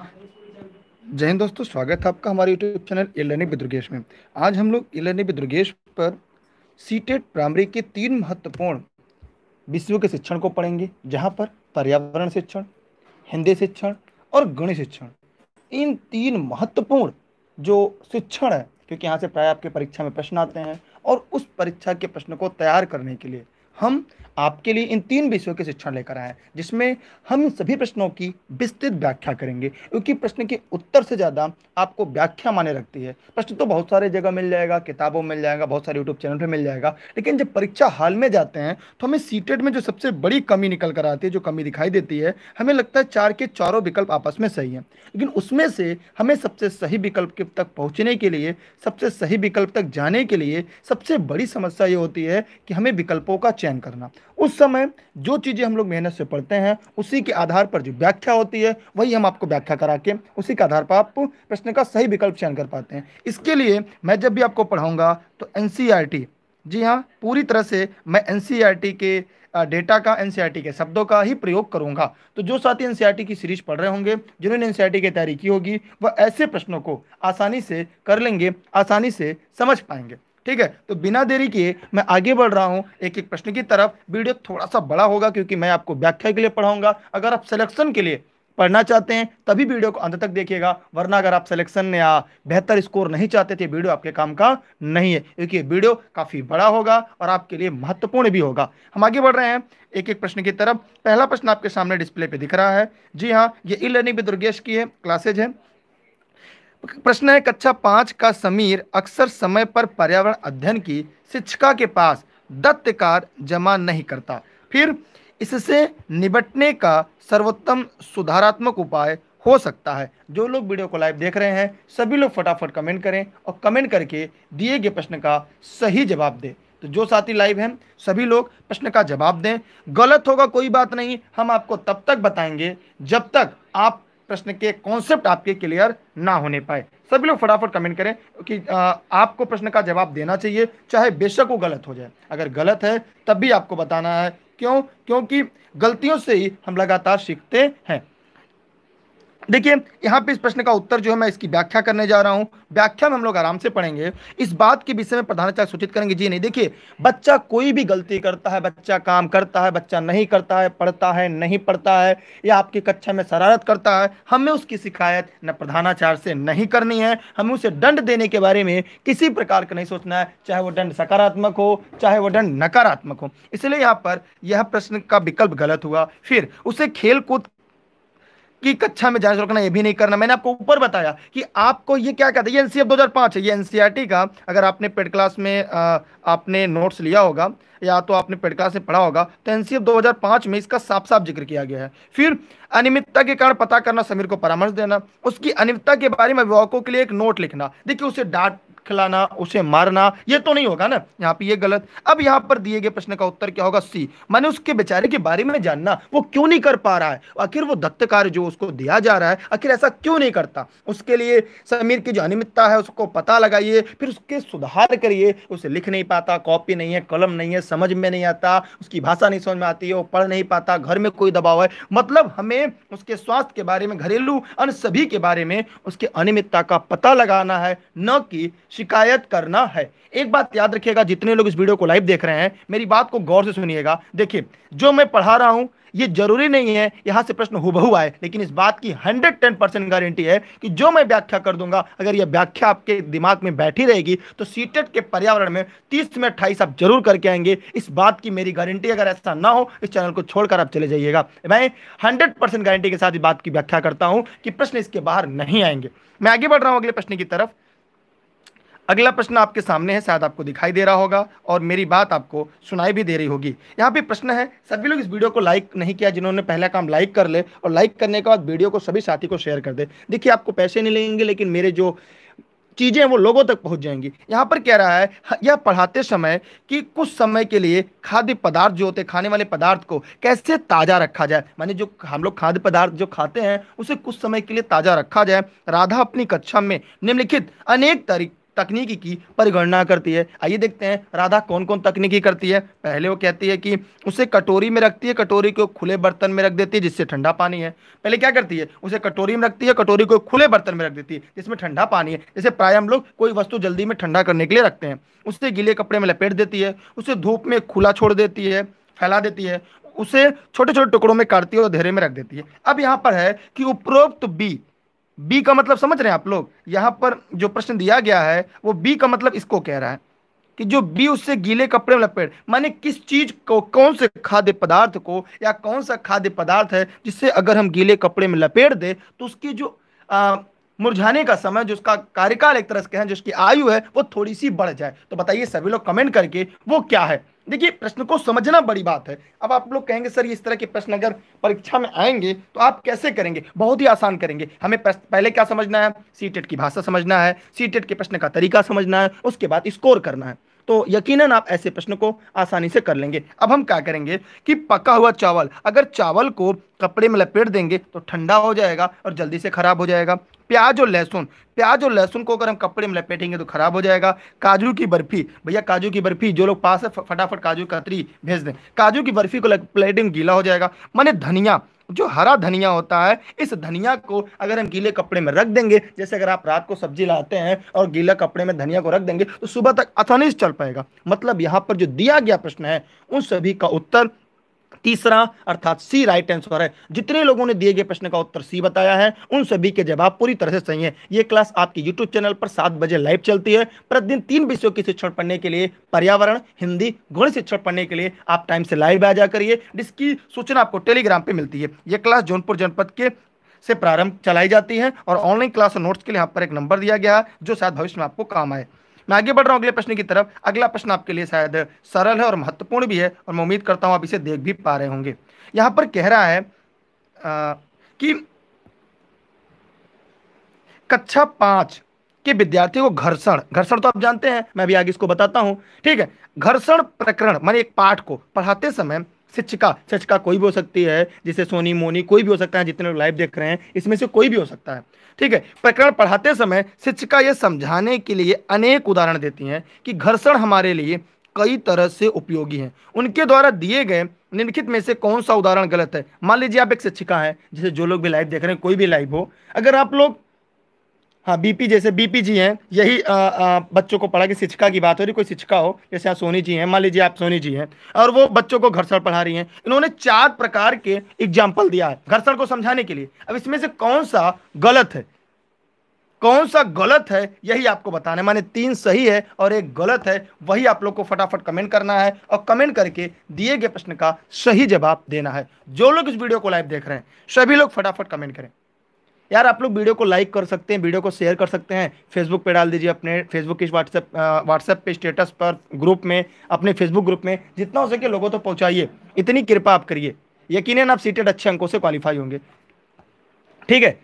जय हिंद दोस्तों स्वागत है आपका हमारे YouTube channel L N with में आज हम लोग एल एन विद दुर्गेश पर सीटेट प्राइमरी e के तीन महत्वपूर्ण विषयों के शिक्षण को पढ़ेंगे जहाँ पर पर्यावरण शिक्षण हिंदी शिक्षण और गणित शिक्षण इन तीन महत्वपूर्ण जो शिक्षण है क्योंकि यहाँ से प्राय आपके परीक्षा में प्रश्न आते हैं और उस परीक्षा के प्रश्न को तैयार करने के लिए हम आपके लिए इन तीन विषयों के शिक्षण लेकर आए जिसमें हम सभी प्रश्नों की विस्तृत व्याख्या करेंगे क्योंकि प्रश्न के उत्तर से ज़्यादा आपको व्याख्या माने रखती है प्रश्न तो बहुत सारे जगह मिल जाएगा किताबों में मिल जाएगा बहुत सारे यूट्यूब चैनल पर मिल जाएगा लेकिन जब परीक्षा हाल में जाते हैं तो हमें सीटेट e में जो सबसे बड़ी कमी निकल कर आती है जो कमी दिखाई देती है हमें लगता है चार के चारों विकल्प आपस में सही हैं लेकिन उसमें से हमें सबसे सही विकल्प के तक पहुँचने के लिए सबसे सही विकल्प तक जाने के लिए सबसे बड़ी समस्या ये होती है कि हमें विकल्पों का चयन करना उस समय जो चीज़ें हम लोग मेहनत से पढ़ते हैं उसी के आधार पर जो व्याख्या होती है वही हम आपको व्याख्या करा के उसी के आधार पर आप प्रश्न का सही विकल्प चयन कर पाते हैं इसके लिए मैं जब भी आपको पढ़ाऊँगा तो एन e जी हाँ पूरी तरह से मैं एन e के डेटा का एन e के शब्दों का ही प्रयोग करूंगा तो जो साथी एन की सीरीज पढ़ रहे होंगे जिन्होंने एन की तैयारी की होगी वह ऐसे प्रश्नों को आसानी से कर लेंगे आसानी से समझ पाएंगे ठीक है तो बिना देरी किए मैं आगे बढ़ रहा हूँ एक एक प्रश्न की तरफ वीडियो थोड़ा सा बड़ा होगा क्योंकि मैं आपको व्याख्या के लिए पढ़ाऊंगा अगर आप सिलेक्शन के लिए पढ़ना चाहते हैं तभी वीडियो को अंत तक देखिएगा वरना अगर आप सिलेक्शन में या बेहतर स्कोर नहीं चाहते थे वीडियो आपके काम का नहीं है क्योंकि वीडियो काफ़ी बड़ा होगा और आपके लिए महत्वपूर्ण भी होगा हम आगे बढ़ रहे हैं एक एक प्रश्न की तरफ पहला प्रश्न आपके सामने डिस्प्ले पे दिख रहा है जी हाँ ये ई लर्निंग भी दुर्गेश की है क्लासेज है प्रश्न है कक्षा पाँच का समीर अक्सर समय पर पर्यावरण अध्ययन की शिक्षिका के पास दत्तकार जमा नहीं करता फिर इससे निपटने का सर्वोत्तम सुधारात्मक उपाय हो सकता है जो लोग वीडियो को लाइव देख रहे हैं सभी लोग फटाफट कमेंट करें और कमेंट करके दिए गए प्रश्न का सही जवाब दें तो जो साथी लाइव हैं सभी लोग प्रश्न का जवाब दें गलत होगा कोई बात नहीं हम आपको तब तक बताएंगे जब तक आप प्रश्न के कॉन्सेप्ट आपके क्लियर ना होने पाए सभी लोग फटाफट कमेंट करें कि आपको प्रश्न का जवाब देना चाहिए चाहे बेशक वो गलत हो जाए अगर गलत है तब भी आपको बताना है क्यों क्योंकि गलतियों से ही हम लगातार सीखते हैं देखिए यहाँ पे इस प्रश्न का उत्तर जो है मैं इसकी व्याख्या करने जा रहा हूँ व्याख्या में हम लोग आराम से पढ़ेंगे इस बात के विषय में प्रधानाचार्य सूचित करेंगे जी नहीं देखिए बच्चा कोई भी गलती करता है बच्चा काम करता है बच्चा नहीं करता है पढ़ता है नहीं पढ़ता है या आपकी कक्षा में शरारत करता है हमें उसकी शिकायत न प्रधानाचार्य से नहीं करनी है हमें उसे दंड देने के बारे में किसी प्रकार का नहीं सोचना है चाहे वो दंड सकारात्मक हो चाहे वो दंड नकारात्मक हो इसलिए यहाँ पर यह प्रश्न का विकल्प गलत हुआ फिर उसे खेल कूद कि कक्षा में जाना शुरू ये भी नहीं करना मैंने आपको ऊपर बताया कि आपको ये क्या कहता है ये एन 2005 है ये एन का अगर आपने पेड क्लास में आ, आपने नोट्स लिया होगा या तो आपने पेड क्लास में पढ़ा होगा तो एन 2005 में इसका साफ साफ जिक्र किया गया है फिर अनियमितता के कारण पता करना समीर को परामर्श देना उसकी अनियमितता के बारे में अभिभावकों के लिए एक नोट लिखना देखिए उसे डांट खिलाना उसे मारना ये तो नहीं होगा ना यहाँ पे ये गलत अब यहाँ पर दिए गए प्रश्न का उत्तर क्या होगा सी मैंने उसके बेचारे के बारे में जानना वो क्यों नहीं कर पा रहा है आखिर वो दत्तकार जो उसको दिया जा रहा है आखिर ऐसा क्यों नहीं करता उसके लिए समीर की जो अनियमितता है उसको पता लगाइए फिर उसके सुधार करिए उसे लिख नहीं पाता कॉपी नहीं है कलम नहीं है समझ में नहीं आता उसकी भाषा नहीं समझ में आती है वो पढ़ नहीं पाता घर में कोई दबाव है मतलब हमें उसके स्वास्थ्य के बारे में घरेलू अन्य सभी के बारे में उसके अनियमितता का पता लगाना है न कि शिकायत करना है एक बात याद रखिएगा जितने लोग इस वीडियो को लाइव देख रहे हैं मेरी बात को गौर से सुनिएगा देखिए जो मैं पढ़ा रहा हूं ये जरूरी नहीं है यहां से प्रश्न हूबहू आए लेकिन इस बात की 110 परसेंट गारंटी है कि जो मैं व्याख्या कर दूंगा अगर यह व्याख्या आपके दिमाग में बैठी रहेगी तो सीटेट के पर्यावरण में 30 में अट्ठाईस आप जरूर करके आएंगे इस बात की मेरी गारंटी अगर ऐसा ना हो इस चैनल को छोड़कर आप चले जाइएगा मैं हंड्रेड गारंटी के साथ इस बात की व्याख्या करता हूं कि प्रश्न इसके बाहर नहीं आएंगे मैं आगे बढ़ रहा हूं अगले प्रश्न की तरफ अगला प्रश्न आपके सामने है शायद आपको दिखाई दे रहा होगा और मेरी बात आपको सुनाई भी दे रही होगी यहाँ पे प्रश्न है सभी लोग इस वीडियो को लाइक नहीं किया जिन्होंने पहला काम लाइक कर ले और लाइक करने के बाद वीडियो को सभी साथी को शेयर कर दे देखिए आपको पैसे नहीं लगेंगे लेकिन मेरे जो चीज़ें वो लोगों तक पहुंच जाएंगी यहाँ पर कह रहा है यह पढ़ाते समय कि कुछ समय के लिए खाद्य पदार्थ जो होते खाने वाले पदार्थ को कैसे ताज़ा रखा जाए माने जो हम लोग खाद्य पदार्थ जो खाते हैं उसे कुछ समय के लिए ताज़ा रखा जाए राधा अपनी कक्षा में निम्नलिखित अनेक तरीक तकनीकी की परिगणना करती है आइए देखते हैं राधा कौन कौन तकनीकी करती है पहले वो कहती है कि उसे कटोरी में रखती है कटोरी को खुले बर्तन में रख देती है जिससे ठंडा पानी है पहले क्या करती है उसे कटोरी में रखती है कटोरी को खुले बर्तन में रख देती है जिसमें ठंडा पानी है जैसे प्राय हम लोग कोई वस्तु जल्दी में ठंडा करने के लिए रखते हैं उसे गीले कपड़े में लपेट देती है उसे धूप में खुला छोड़ देती है फैला देती है उसे छोटे छोटे टुकड़ों में काटती है और धेरे में रख देती है अब यहाँ पर है कि उपरोक्त बी बी का मतलब समझ रहे हैं आप लोग यहाँ पर जो प्रश्न दिया गया है वो बी का मतलब इसको कह रहा है कि जो बी उससे गीले कपड़े में लपेट माने किस चीज को कौन से खाद्य पदार्थ को या कौन सा खाद्य पदार्थ है जिससे अगर हम गीले कपड़े में लपेट दे तो उसकी जो आ, मुरझाने का समय जो उसका कार्यकाल एक तरह से कहें जिसकी आयु है वो थोड़ी सी बढ़ जाए तो बताइए सभी लोग कमेंट करके वो क्या है देखिए प्रश्न को समझना बड़ी बात है अब आप लोग कहेंगे सर इस तरह के प्रश्न अगर परीक्षा में आएंगे तो आप कैसे करेंगे बहुत ही आसान करेंगे हमें पहले क्या समझना है सी e की भाषा समझना है सी e के प्रश्न का तरीका समझना है उसके बाद स्कोर करना है तो यकीनन आप ऐसे प्रश्न को आसानी से कर लेंगे अब हम क्या करेंगे कि पका हुआ चावल अगर चावल को कपड़े में लपेट देंगे तो ठंडा हो जाएगा और जल्दी से ख़राब हो जाएगा प्याज और लहसुन प्याज और लहसुन को अगर हम कपड़े में लपेटेंगे तो ख़राब हो जाएगा काजू की बर्फ़ी भैया काजू की बर्फ़ी जो लोग पास है फटाफट काजू कतरी भेज दें काजू की बर्फ़ी को लपेटेंगे गीला हो जाएगा मैंने धनिया जो हरा धनिया होता है इस धनिया को अगर हम गीले कपड़े में रख देंगे जैसे अगर आप रात को सब्जी लाते हैं और गीला कपड़े में धनिया को रख देंगे तो सुबह तक आसानी से चल पाएगा मतलब यहाँ पर जो दिया गया प्रश्न है उन सभी का उत्तर तीसरा अर्थात सी राइट आंसर है जितने लोगों ने दिए गए प्रश्न का उत्तर सी बताया है उन सभी के जवाब पूरी तरह से सही है ये क्लास आपके यूट्यूब चैनल पर सात बजे लाइव चलती है प्रतिदिन तीन विषयों की शिक्षण पढ़ने के लिए पर्यावरण हिंदी गुण शिक्षण पढ़ने के लिए आप टाइम से लाइव आ जा करिए जिसकी सूचना आपको टेलीग्राम पर मिलती है ये क्लास जौनपुर जनपद के से प्रारंभ चलाई जाती है और ऑनलाइन क्लास और नोट्स के लिए यहाँ पर एक नंबर दिया गया है जो शायद भविष्य में आपको काम आए मैं आगे बढ़ रहा हूँ अगले प्रश्न की तरफ अगला प्रश्न आपके लिए शायद सरल है और महत्वपूर्ण भी है और मैं उम्मीद करता हूँ आप इसे देख भी पा रहे होंगे यहाँ पर कह रहा है आ, कि कक्षा पांच के विद्यार्थी को घर्षण घर्षण तो आप जानते हैं मैं भी आगे इसको बताता हूं ठीक है घर्षण प्रकरण माने एक पाठ को पढ़ाते समय शिक्षिका शिक्षिका कोई भी हो सकती है जिसे सोनी मोनी कोई भी हो सकता है जितने लोग लाइव देख रहे हैं इसमें से कोई भी हो सकता है ठीक है प्रकरण पढ़ाते समय शिक्षिका यह समझाने के लिए अनेक उदाहरण देती हैं कि घर्षण हमारे लिए कई तरह से उपयोगी हैं उनके द्वारा दिए गए निम्नलिखित में से कौन सा उदाहरण गलत है मान लीजिए आप एक शिक्षिका हैं जैसे जो लोग भी लाइव देख रहे हैं कोई भी लाइव हो अगर आप लोग हाँ बीपी जैसे बीपी जी हैं यही आ, आ, बच्चों को पढ़ा कि शिक्षिका की बात हो रही कोई शिक्षिका हो जैसे आप सोनी जी हैं मान लीजिए आप सोनी जी हैं और वो बच्चों को घर्षण पढ़ा रही हैं इन्होंने चार प्रकार के एग्जाम्पल दिया है घर्षण को समझाने के लिए अब इसमें से कौन सा गलत है कौन सा गलत है यही आपको बताना है माने तीन सही है और एक गलत है वही आप लोग को फटाफट कमेंट करना है और कमेंट करके दिए गए प्रश्न का सही जवाब देना है जो लोग इस वीडियो को लाइव देख रहे हैं सभी लोग फटाफट कमेंट करें यार आप लोग वीडियो को लाइक कर सकते हैं वीडियो को शेयर कर सकते हैं फेसबुक पे डाल दीजिए अपने फेसबुक के व्हाट्सएप व्हाट्सएप पे स्टेटस पर ग्रुप में अपने फेसबुक ग्रुप में जितना हो सके लोगों तक तो पहुंचाइए इतनी कृपा आप करिए यकीन आप सीटेड अच्छे अंकों से क्वालिफाई होंगे ठीक है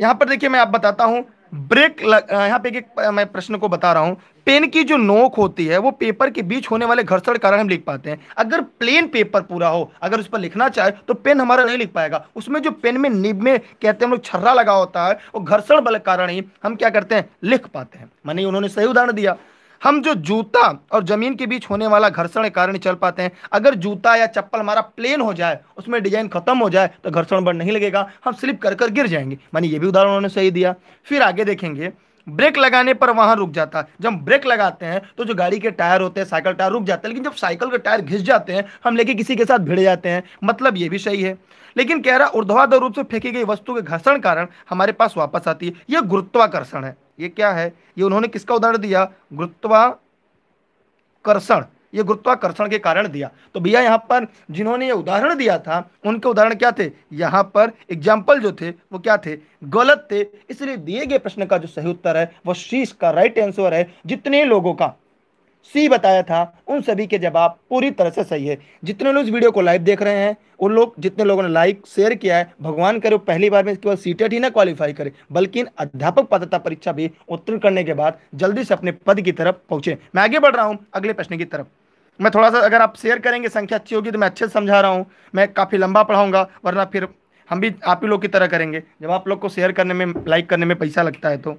यहाँ पर देखिए मैं आप बताता हूँ ब्रेक यहाँ पे एक मैं प्रश्न को बता रहा हूँ पेन की जो नोक होती है वो पेपर के बीच होने वाले घर्षण कारण हम लिख पाते हैं अगर प्लेन पेपर पूरा हो अगर उस पर लिखना चाहे तो पेन हमारा नहीं लिख पाएगा उसमें जो पेन में निब में कहते हैं हम लोग छर्रा लगा होता है वो घर्षण बल कारण ही हम क्या करते हैं लिख पाते हैं मैंने उन्होंने सही उदाहरण दिया हम जो जूता और ज़मीन के बीच होने वाला घर्षण कारण चल पाते हैं अगर जूता या चप्पल हमारा प्लेन हो जाए उसमें डिजाइन खत्म हो जाए तो घर्षण बल नहीं लगेगा हम स्लिप कर कर गिर जाएंगे मानी ये भी उदाहरण उन्होंने सही दिया फिर आगे देखेंगे ब्रेक लगाने पर वहां रुक जाता है जब ब्रेक लगाते हैं तो जो गाड़ी के टायर होते हैं साइकिल टायर रुक जाते हैं लेकिन जब साइकिल के टायर घिस जाते हैं हम लेके किसी के साथ भिड़ जाते हैं मतलब ये भी सही है लेकिन कह रहा ऊर्ध्वाधर रूप से फेंकी गई वस्तु के घर्षण कारण हमारे पास वापस आती है यह गुरुत्वाकर्षण है ये क्या है ये उन्होंने किसका उदाहरण दिया गुरुत्वाकर्षण ये गुरुत्वाकर्षण के कारण दिया तो भैया यहाँ पर जिन्होंने ये उदाहरण दिया था उनके उदाहरण क्या थे यहाँ पर एग्जाम्पल जो थे वो क्या थे गलत थे इसलिए दिए गए प्रश्न का जो सही उत्तर है वो शीश का राइट आंसर है जितने लोगों का सी बताया था उन सभी के जवाब पूरी तरह से सही है जितने लोग इस वीडियो को लाइव देख रहे हैं उन लोग जितने लोगों ने लाइक शेयर किया है भगवान करे पहली बार में इसके बाद सीटेट ही ना क्वालिफाई करे बल्कि अध्यापक पात्रता परीक्षा भी उत्तीर्ण करने के बाद जल्दी से अपने पद की तरफ पहुंचे मैं आगे बढ़ रहा हूँ अगले प्रश्न की तरफ मैं थोड़ा सा अगर आप शेयर करेंगे संख्या अच्छी होगी तो मैं अच्छे से समझा रहा हूँ मैं काफ़ी लंबा पढ़ाऊंगा वरना फिर हम भी आप ही लोग की तरह करेंगे जब आप लोग को शेयर करने में लाइक करने में पैसा लगता है तो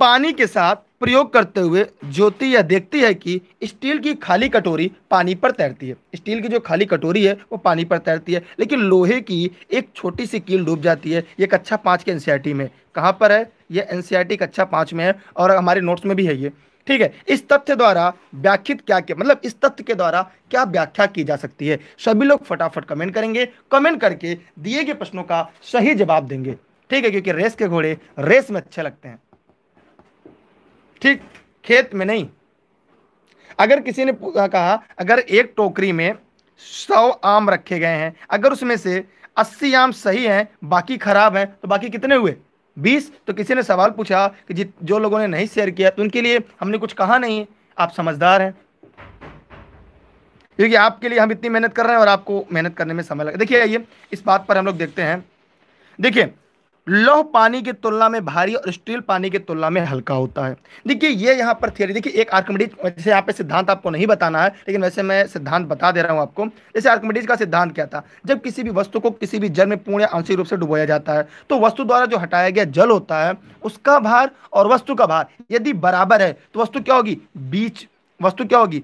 पानी के साथ प्रयोग करते हुए ज्योति यह देखती है कि स्टील की खाली कटोरी पानी पर तैरती है स्टील की जो खाली कटोरी है वो पानी पर तैरती है लेकिन लोहे की एक छोटी सी कील डूब जाती है ये कक्षा पाँच के एन में कहाँ पर है ये एन कक्षा पाँच में है और हमारे नोट्स में भी है ये ठीक है इस तथ्य द्वारा व्याख्यात क्या क्या मतलब इस तथ्य के द्वारा क्या व्याख्या की जा सकती है सभी लोग फटाफट कमेंट करेंगे कमेंट करके दिए गए प्रश्नों का सही जवाब देंगे ठीक है क्योंकि रेस के घोड़े रेस में अच्छे लगते हैं ठीक खेत में नहीं अगर किसी ने कहा अगर एक टोकरी में सौ आम रखे गए हैं अगर उसमें से अस्सी आम सही हैं बाकी खराब हैं तो बाकी कितने हुए बीस तो किसी ने सवाल पूछा कि जित जो लोगों ने नहीं शेयर किया तो उनके लिए हमने कुछ कहा नहीं आप समझदार हैं क्योंकि आपके लिए हम इतनी मेहनत कर रहे हैं और आपको मेहनत करने में समय लगा देखिए आइए इस बात पर हम लोग देखते हैं देखिए लौह पानी की तुलना में भारी और स्टील पानी की तुलना में हल्का होता है देखिए ये यहाँ पर थियरी देखिए एक आर्कमेडीज जैसे यहाँ पे सिद्धांत आपको नहीं बताना है लेकिन वैसे मैं सिद्धांत बता दे रहा हूँ आपको जैसे आर्कमेडीज का सिद्धांत क्या था जब किसी भी वस्तु को किसी भी जल में पूर्ण आंशिक रूप से डुबोया जाता है तो वस्तु द्वारा जो हटाया गया जल होता है उसका भार और वस्तु का भार यदि बराबर है तो वस्तु क्या होगी बीच वस्तु क्या होगी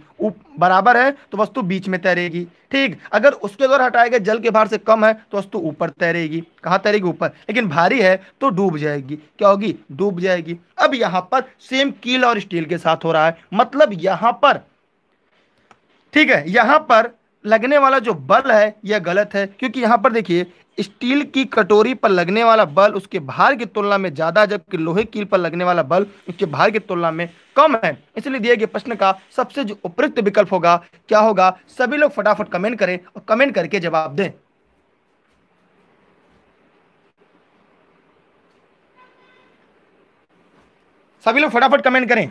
बराबर है तो वस्तु बीच में तैरेगी ठीक अगर उसके द्वारा हटाए गए जल के भार से कम है तो वस्तु ऊपर तैरेगी कहाँ तैरेगी ऊपर लेकिन भारी है तो डूब जाएगी क्या होगी डूब जाएगी अब यहाँ पर सेम कील और स्टील के साथ हो रहा है मतलब यहाँ पर ठीक है यहाँ पर लगने वाला जो बल है यह गलत है क्योंकि यहाँ पर देखिए स्टील की कटोरी पर लगने वाला बल उसके भार की तुलना में ज्यादा जबकि लोहे कील पर लगने वाला बल उसके भार की तुलना में कम है इसलिए दिए गए प्रश्न का सबसे जो उपयुक्त विकल्प होगा क्या होगा सभी लोग फटाफट कमेंट करें और कमेंट करके जवाब दें सभी लोग फटाफट कमेंट करें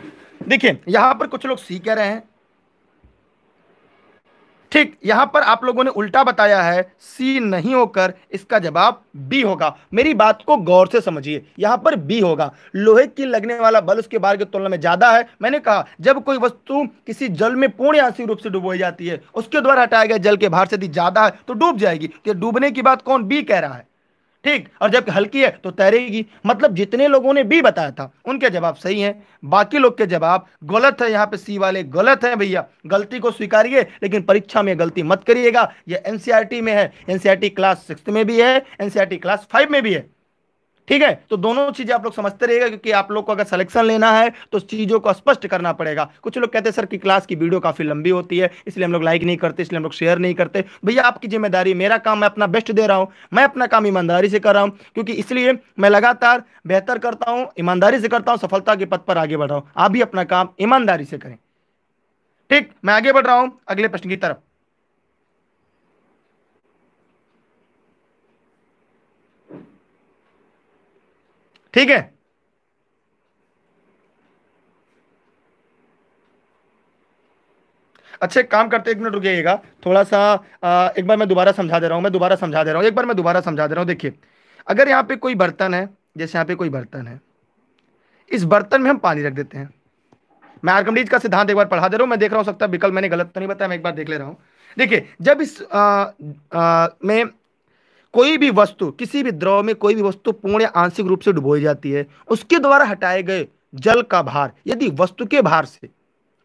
देखिए यहां पर कुछ लोग सी कह रहे हैं ठीक यहां पर आप लोगों ने उल्टा बताया है सी नहीं होकर इसका जवाब बी होगा मेरी बात को गौर से समझिए यहां पर बी होगा लोहे की लगने वाला बल उसके बार की तुलना में ज्यादा है मैंने कहा जब कोई वस्तु किसी जल में पूर्ण आंशिक रूप से डुबोई जाती है उसके द्वारा हटाया गया जल के भार से यदि ज्यादा है तो डूब जाएगी तो डूबने की बात कौन बी कह रहा है ठीक और जब हल्की है तो तैरेगी मतलब जितने लोगों ने बी बताया था उनके जवाब सही हैं बाकी लोग के जवाब गलत है यहाँ पे सी वाले गलत हैं भैया गलती को स्वीकारिए लेकिन परीक्षा में गलती मत करिएगा ये एनसीईआरटी e में है एनसीईआरटी क्लास सिक्स में भी है एनसीईआरटी क्लास फाइव में भी है ठीक है तो दोनों चीजें आप लोग समझते रहेगा क्योंकि आप लोग को अगर सिलेक्शन लेना है तो चीजों को स्पष्ट करना पड़ेगा कुछ लोग कहते हैं सर की क्लास की वीडियो काफी लंबी होती है इसलिए हम लोग लाइक नहीं करते इसलिए हम लोग शेयर नहीं करते भैया आपकी जिम्मेदारी मेरा काम मैं अपना बेस्ट दे रहा हूं मैं अपना काम ईमानदारी से कर रहा हूं क्योंकि इसलिए मैं लगातार बेहतर करता हूं ईमानदारी से करता हूं सफलता के पथ पर आगे बढ़ रहा हूं आप भी अपना काम ईमानदारी से करें ठीक मैं आगे बढ़ रहा हूं अगले प्रश्न की तरफ ठीक है अच्छे काम करते एक मिनट रुकिएगा थोड़ा सा आ, एक बार मैं दोबारा समझा दे रहा हूँ मैं दोबारा समझा दे रहा हूँ एक बार मैं दोबारा समझा दे रहा हूँ देखिए अगर यहाँ पे कोई बर्तन है जैसे यहाँ पे कोई बर्तन है इस बर्तन में हम पानी रख देते हैं मैं आर्कमडीज का सिद्धांत एक बार पढ़ा दे रहा हूँ मैं देख रहा हूँ सकता है विकल्प मैंने गलत तो नहीं बताया मैं एक बार देख ले रहा हूँ देखिए जब इस आ, आ, में कोई भी वस्तु किसी भी द्रव में कोई भी वस्तु पूर्ण या आंशिक रूप से डुबोई जाती है उसके द्वारा हटाए गए जल का भार यदि वस्तु के भार से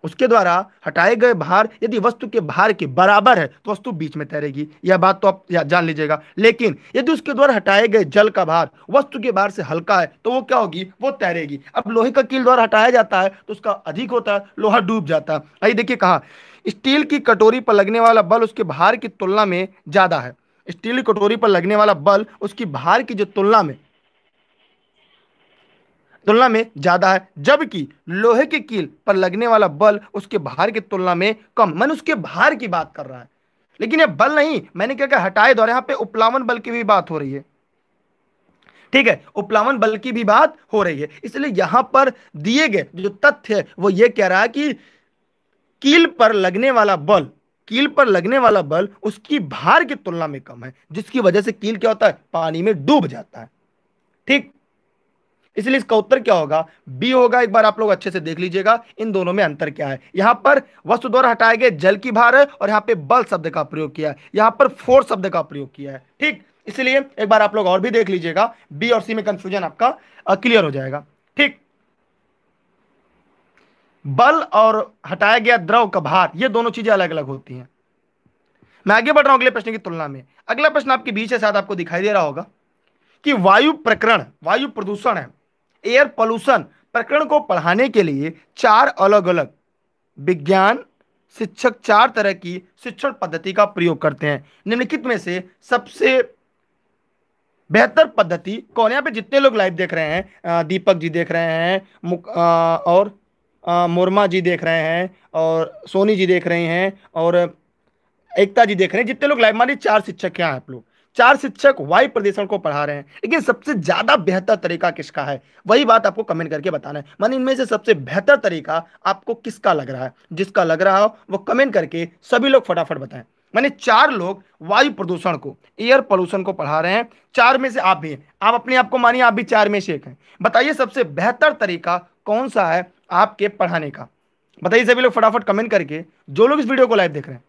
उसके द्वारा हटाए गए भार यदि वस्तु के भार के बराबर है तो वस्तु बीच में तैरेगी यह बात तो आप जान लीजिएगा लेकिन यदि उसके द्वारा हटाए गए जल का भार वस्तु के भार से हल्का है तो वो क्या होगी वो तैरेगी अब लोहे का कील द्वारा हटाया जाता है तो उसका अधिक होता है लोहा डूब जाता है आइए देखिए कहा स्टील की कटोरी पर लगने वाला बल उसके भार की तुलना में ज़्यादा है स्टील की कटोरी पर लगने वाला बल उसकी भार की जो तुलना में तुलना में ज्यादा है जबकि लोहे के कील पर लगने वाला बल उसके भार की तुलना में कम मैंने उसके भार की बात कर रहा है लेकिन यह बल नहीं मैंने क्या कहा हटाए दौर यहाँ पे उपलावन बल की भी बात हो रही है ठीक है उपलावन बल की भी बात हो रही है इसलिए यहां पर दिए गए जो तथ्य है वो ये कह रहा है कि कील पर लगने वाला बल कील पर लगने वाला बल उसकी भार की तुलना में कम है जिसकी वजह से कील क्या होता है पानी में डूब जाता है ठीक इसलिए इसका उत्तर क्या होगा बी होगा एक बार आप लोग अच्छे से देख लीजिएगा इन दोनों में अंतर क्या है यहां पर वस्तु द्वारा हटाए गए जल की भार है और यहां पे बल शब्द का प्रयोग किया है यहां पर फोर्स शब्द का प्रयोग किया है ठीक इसलिए एक बार आप लोग और भी देख लीजिएगा बी और सी में कंफ्यूजन आपका क्लियर हो जाएगा ठीक बल और हटाया गया द्रव का भार ये दोनों चीजें अलग अलग होती हैं मैं आगे बढ़ रहा हूं अगले प्रश्न की तुलना में अगला प्रश्न आपके बीच है शायद आपको दिखाई दे रहा होगा कि वायु प्रकरण वायु प्रदूषण है एयर पॉल्यूशन प्रकरण को पढ़ाने के लिए चार अलग अलग विज्ञान शिक्षक चार तरह की शिक्षण पद्धति का प्रयोग करते हैं निम्नलिखित में से सबसे बेहतर पद्धति कौन यहाँ पे जितने लोग लाइव देख रहे हैं दीपक जी देख रहे हैं मुक, आ, और मोरमा जी देख रहे हैं और सोनी जी देख रहे हैं और एकता जी देख रहे हैं जितने लोग लाइव मानिए चार शिक्षक हैं आप लोग चार शिक्षक वायु प्रदूषण को पढ़ा रहे हैं लेकिन सबसे ज्यादा बेहतर तरीका किसका है वही बात आपको कमेंट करके बताना है मान इनमें से सबसे बेहतर तरीका आपको किसका लग रहा है जिसका लग रहा हो वो कमेंट करके सभी लोग फटाफट बताएं मैंने चार लोग वायु प्रदूषण को एयर पोल्यूशन को पढ़ा रहे हैं चार में से आप भी हैं आप अपने आप को मानिए आप भी चार में से एक हैं बताइए सबसे बेहतर तरीका कौन सा है आपके पढ़ाने का बताइए सभी लोग फटाफट कमेंट करके जो लोग इस वीडियो को लाइव देख रहे हैं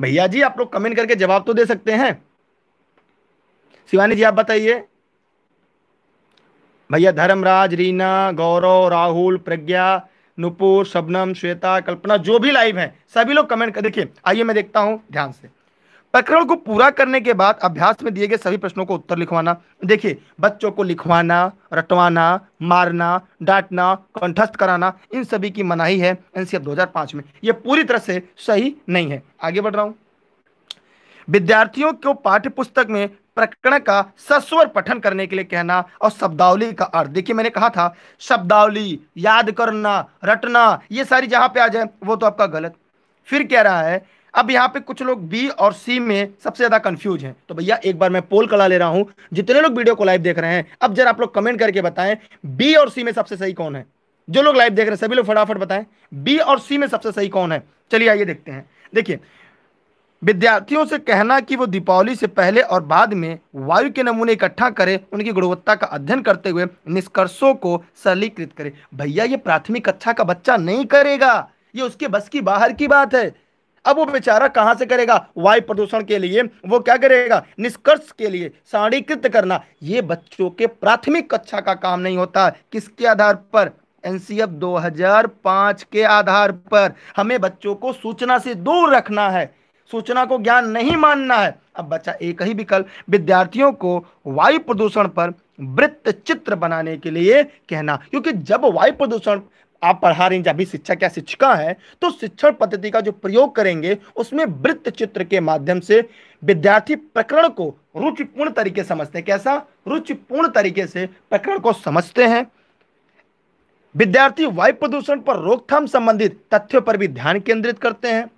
भैया जी आप लोग कमेंट करके जवाब तो दे सकते हैं शिवानी जी आप बताइए भैया धर्मराज रीना गौरव राहुल प्रज्ञा नुपुर शबनम श्वेता कल्पना जो भी लाइव है सभी लोग कमेंट कर देखिए आइए मैं देखता हूं ध्यान से प्रकरण को पूरा करने के बाद अभ्यास में दिए गए सभी प्रश्नों को उत्तर लिखवाना देखिए बच्चों को लिखवाना रटवाना मारना डांटना कंठस्थ कराना इन सभी की मनाही है एनसीएफ 2005 में यह पूरी तरह से सही नहीं है आगे बढ़ रहा हूं विद्यार्थियों को पाठ्य पुस्तक में प्रकरण का सस्वर पठन करने के लिए कहना और शब्दावली का अर्थ देखिए मैंने कहा था शब्दावली याद करना रटना ये सारी जहां पे आ जाए वो तो आपका गलत फिर कह रहा है अब यहाँ पे कुछ लोग बी और सी में सबसे ज्यादा कंफ्यूज हैं तो भैया एक बार मैं पोल कला ले रहा हूं जितने लोग वीडियो को लाइव देख रहे हैं अब जरा आप लोग कमेंट करके बताएं बी और सी में सबसे सही कौन है जो लोग लाइव देख रहे हैं सभी लोग फटाफट बताएं बी और सी में सबसे सही कौन है चलिए आइए देखते हैं देखिए विद्यार्थियों से कहना कि वो दीपावली से पहले और बाद में वायु के नमूने इकट्ठा करें उनकी गुणवत्ता का अध्ययन करते हुए निष्कर्षों को सरलीकृत करें भैया ये प्राथमिक कक्षा का बच्चा नहीं करेगा ये उसके बस की बाहर की बात है अब वो बेचारा कहां से करेगा वायु प्रदूषण के लिए वो क्या करेगा निष्कर्ष के लिए सारणीकृत करना ये बच्चों के प्राथमिक कक्षा का काम नहीं होता किसके आधार पर एनसीएफ 2005 के आधार पर हमें बच्चों को सूचना से दूर रखना है सूचना को ज्ञान नहीं मानना है अब बच्चा एक ही विकल्प विद्यार्थियों को वायु प्रदूषण पर वृत्त चित्र बनाने के लिए कहना क्योंकि जब वायु प्रदूषण आप पढ़ा रहे हैं जब भी शिक्षक या शिक्षिका हैं तो शिक्षण पद्धति का जो प्रयोग करेंगे उसमें वृत्त चित्र के माध्यम से विद्यार्थी प्रकरण को रुचिपूर्ण तरीके समझते हैं कैसा रुचिपूर्ण तरीके से प्रकरण को समझते हैं विद्यार्थी वायु प्रदूषण पर रोकथाम संबंधित तथ्यों पर भी ध्यान केंद्रित करते हैं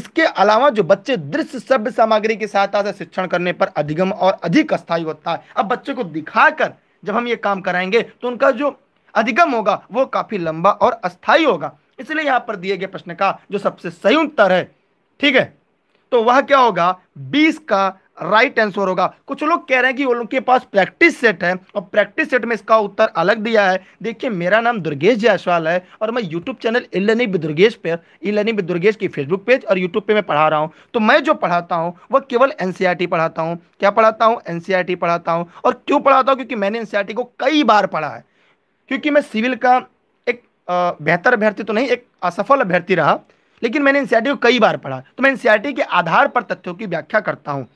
इसके अलावा जो बच्चे दृश्य सभ्य सामग्री की सहायता से शिक्षण करने पर अधिगम और अधिक स्थायी होता है अब बच्चे को दिखाकर जब हम ये काम कराएंगे तो उनका जो अधिगम होगा वो काफी लंबा और अस्थायी होगा इसलिए यहां पर दिए गए प्रश्न का जो सबसे सही उत्तर है ठीक है तो वह क्या होगा बीस का राइट आंसर होगा कुछ लोग कह रहे हैं कि वो लोग के पास प्रैक्टिस सेट है और प्रैक्टिस सेट में इसका उत्तर अलग दिया है देखिए मेरा नाम दुर्गेश जायसवाल है और मैं यूट्यूब चैनल इलनी दुर्गेश पर इलनी दुर्गेश की फेसबुक पेज और यूट्यूब पे मैं पढ़ा रहा हूँ तो मैं जो पढ़ाता हूँ वह केवल एन e पढ़ाता हूँ क्या पढ़ाता हूँ एन e पढ़ाता हूँ और क्यों पढ़ाता हूँ क्योंकि मैंने एन e को कई बार पढ़ा है क्योंकि मैं सिविल का एक बेहतर अभ्यर्थी तो नहीं एक असफल अभ्यर्थी रहा लेकिन मैंने एन e को कई बार पढ़ा तो मैं एन e के आधार पर तथ्यों की व्याख्या करता हूँ